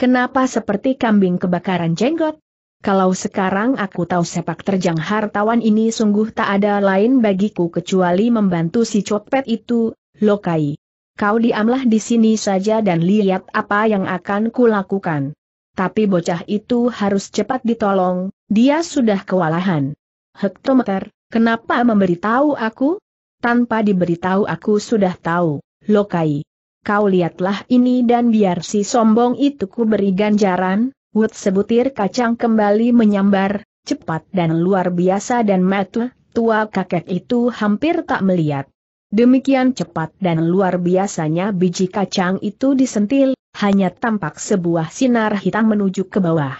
Kenapa seperti kambing kebakaran jenggot? Kalau sekarang aku tahu sepak terjang hartawan ini sungguh tak ada lain bagiku kecuali membantu si copet itu, Lokai. Kau diamlah di sini saja dan lihat apa yang akan kulakukan. Tapi bocah itu harus cepat ditolong, dia sudah kewalahan. Hektometer, kenapa memberitahu aku? Tanpa diberitahu aku sudah tahu. Lokai. Kau lihatlah ini dan biar si sombong itu ku beri ganjaran, Wood sebutir kacang kembali menyambar, cepat dan luar biasa dan matu. tua kakek itu hampir tak melihat. Demikian cepat dan luar biasanya biji kacang itu disentil, hanya tampak sebuah sinar hitam menuju ke bawah.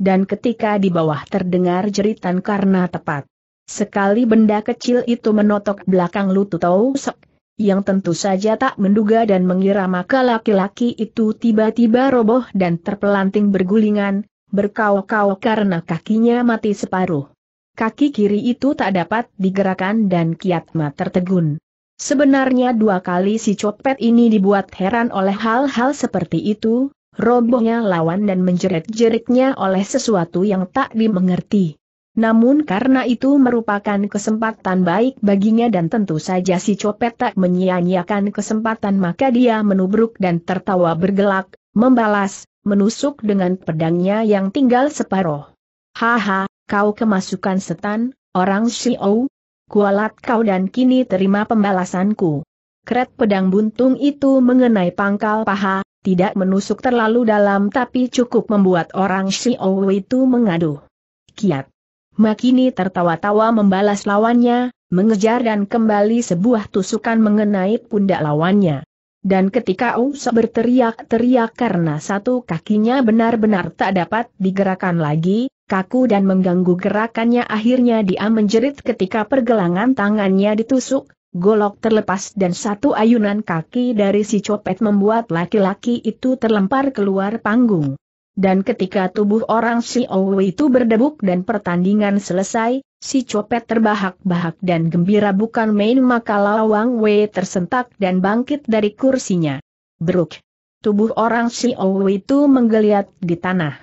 Dan ketika di bawah terdengar jeritan karena tepat. Sekali benda kecil itu menotok belakang lutut Tausok, yang tentu saja tak menduga dan mengira maka laki-laki itu tiba-tiba roboh dan terpelanting bergulingan, berkaok-kaok karena kakinya mati separuh. Kaki kiri itu tak dapat digerakkan dan kiatma tertegun. Sebenarnya dua kali si copet ini dibuat heran oleh hal-hal seperti itu, robohnya lawan dan menjerit-jeritnya oleh sesuatu yang tak dimengerti. Namun karena itu merupakan kesempatan baik baginya dan tentu saja si copet tak menyia-nyiakan kesempatan maka dia menubruk dan tertawa bergelak, membalas, menusuk dengan pedangnya yang tinggal separoh. Haha, kau kemasukan setan, orang Xiao, kualat kau dan kini terima pembalasanku. Kret pedang buntung itu mengenai pangkal paha, tidak menusuk terlalu dalam tapi cukup membuat orang Xiao itu mengaduh. Kiat. Makini tertawa-tawa membalas lawannya, mengejar dan kembali sebuah tusukan mengenai pundak lawannya. Dan ketika Uso berteriak-teriak karena satu kakinya benar-benar tak dapat digerakkan lagi, kaku dan mengganggu gerakannya akhirnya dia menjerit ketika pergelangan tangannya ditusuk, golok terlepas dan satu ayunan kaki dari si copet membuat laki-laki itu terlempar keluar panggung. Dan ketika tubuh orang si Owe itu berdebuk dan pertandingan selesai, si copet terbahak-bahak dan gembira bukan main maka Lawang Wei tersentak dan bangkit dari kursinya. Beruk. Tubuh orang si Owe itu menggeliat di tanah.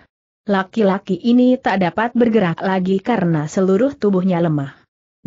Laki-laki ini tak dapat bergerak lagi karena seluruh tubuhnya lemah.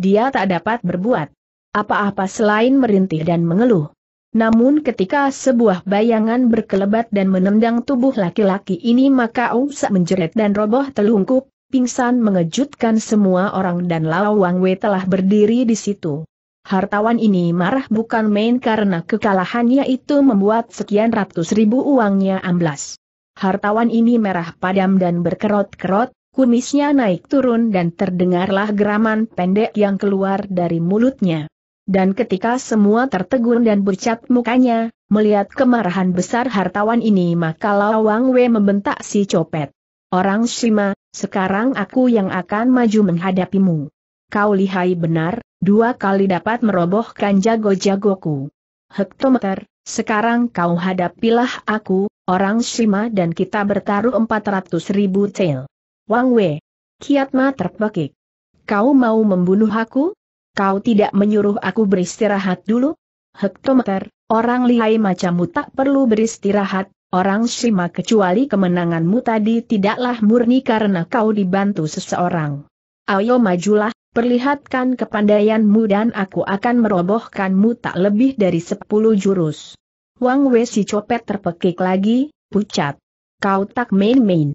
Dia tak dapat berbuat apa-apa selain merintih dan mengeluh. Namun ketika sebuah bayangan berkelebat dan menendang tubuh laki-laki ini maka Ousa menjerit dan roboh telungkup, pingsan mengejutkan semua orang dan Lao Wei telah berdiri di situ. Hartawan ini marah bukan main karena kekalahannya itu membuat sekian ratus ribu uangnya amblas. Hartawan ini merah padam dan berkerot-kerot, kumisnya naik turun dan terdengarlah geraman pendek yang keluar dari mulutnya. Dan ketika semua tertegun dan bercat mukanya, melihat kemarahan besar hartawan ini maka Lawang Wei membentak si copet. Orang Shima, sekarang aku yang akan maju menghadapimu. Kau lihai benar, dua kali dapat merobohkan jago-jagoku. Hektometer, sekarang kau hadapilah aku, orang Shima dan kita bertaruh 400 ribu tel. Wang Wei. Kiatma terpekik. Kau mau membunuh aku? Kau tidak menyuruh aku beristirahat dulu? Hektometer, orang lihai macammu tak perlu beristirahat, orang Shima kecuali kemenanganmu tadi tidaklah murni karena kau dibantu seseorang. Ayo majulah, perlihatkan kepandaianmu dan aku akan merobohkanmu tak lebih dari sepuluh jurus. Wang Wei si copet terpekik lagi, pucat. Kau tak main-main.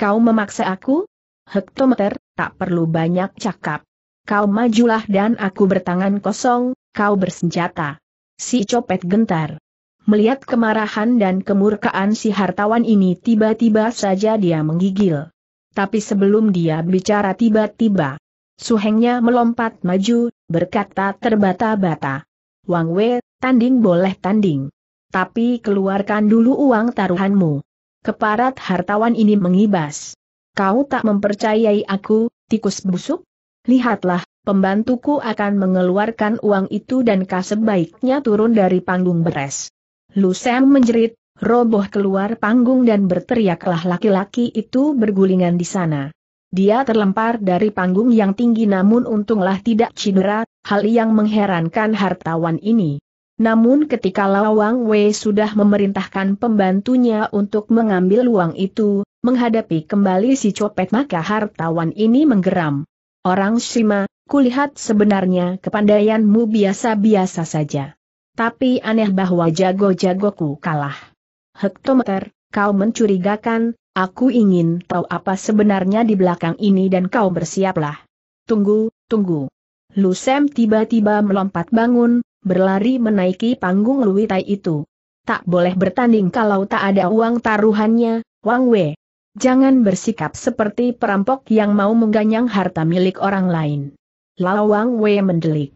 Kau memaksa aku? Hektometer, tak perlu banyak cakap. Kau majulah dan aku bertangan kosong, kau bersenjata. Si copet gentar. Melihat kemarahan dan kemurkaan si hartawan ini tiba-tiba saja dia menggigil. Tapi sebelum dia bicara tiba-tiba, suhengnya melompat maju, berkata terbata-bata. Wang Wei, tanding boleh tanding. Tapi keluarkan dulu uang taruhanmu. Keparat hartawan ini mengibas. Kau tak mempercayai aku, tikus busuk? Lihatlah, pembantuku akan mengeluarkan uang itu dan kau sebaiknya turun dari panggung beres. Lusem menjerit, roboh keluar panggung dan berteriaklah laki-laki itu bergulingan di sana. Dia terlempar dari panggung yang tinggi namun untunglah tidak cedera, hal yang mengherankan hartawan ini. Namun ketika Lawang Wei sudah memerintahkan pembantunya untuk mengambil uang itu, menghadapi kembali si copet maka hartawan ini menggeram. Orang Shima, kulihat sebenarnya kepandaianmu biasa-biasa saja. Tapi aneh bahwa jago-jagoku kalah. Hektometer, kau mencurigakan, aku ingin tahu apa sebenarnya di belakang ini dan kau bersiaplah. Tunggu, tunggu. Lusem tiba-tiba melompat bangun, berlari menaiki panggung Luitai itu. Tak boleh bertanding kalau tak ada uang taruhannya, Wang Wei. Jangan bersikap seperti perampok yang mau mengganyang harta milik orang lain. Lawang Wei mendelik.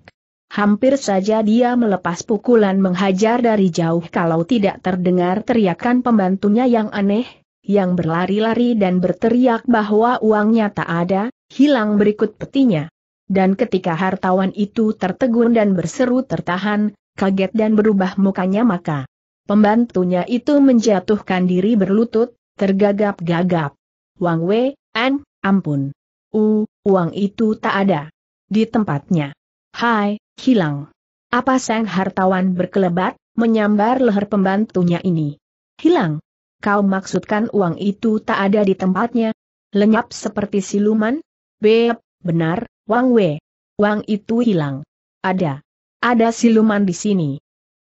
Hampir saja dia melepas pukulan menghajar dari jauh kalau tidak terdengar teriakan pembantunya yang aneh, yang berlari-lari dan berteriak bahwa uangnya tak ada, hilang berikut petinya. Dan ketika hartawan itu tertegun dan berseru tertahan, kaget dan berubah mukanya maka. Pembantunya itu menjatuhkan diri berlutut, tergagap-gagap. Wang Wei, An, ampun. U, uang itu tak ada. Di tempatnya. Hai, hilang. Apa sang hartawan berkelebat, menyambar leher pembantunya ini? Hilang. Kau maksudkan uang itu tak ada di tempatnya? Lenyap seperti siluman? Beb, benar, Wang Wei. Uang itu hilang. Ada. Ada siluman di sini.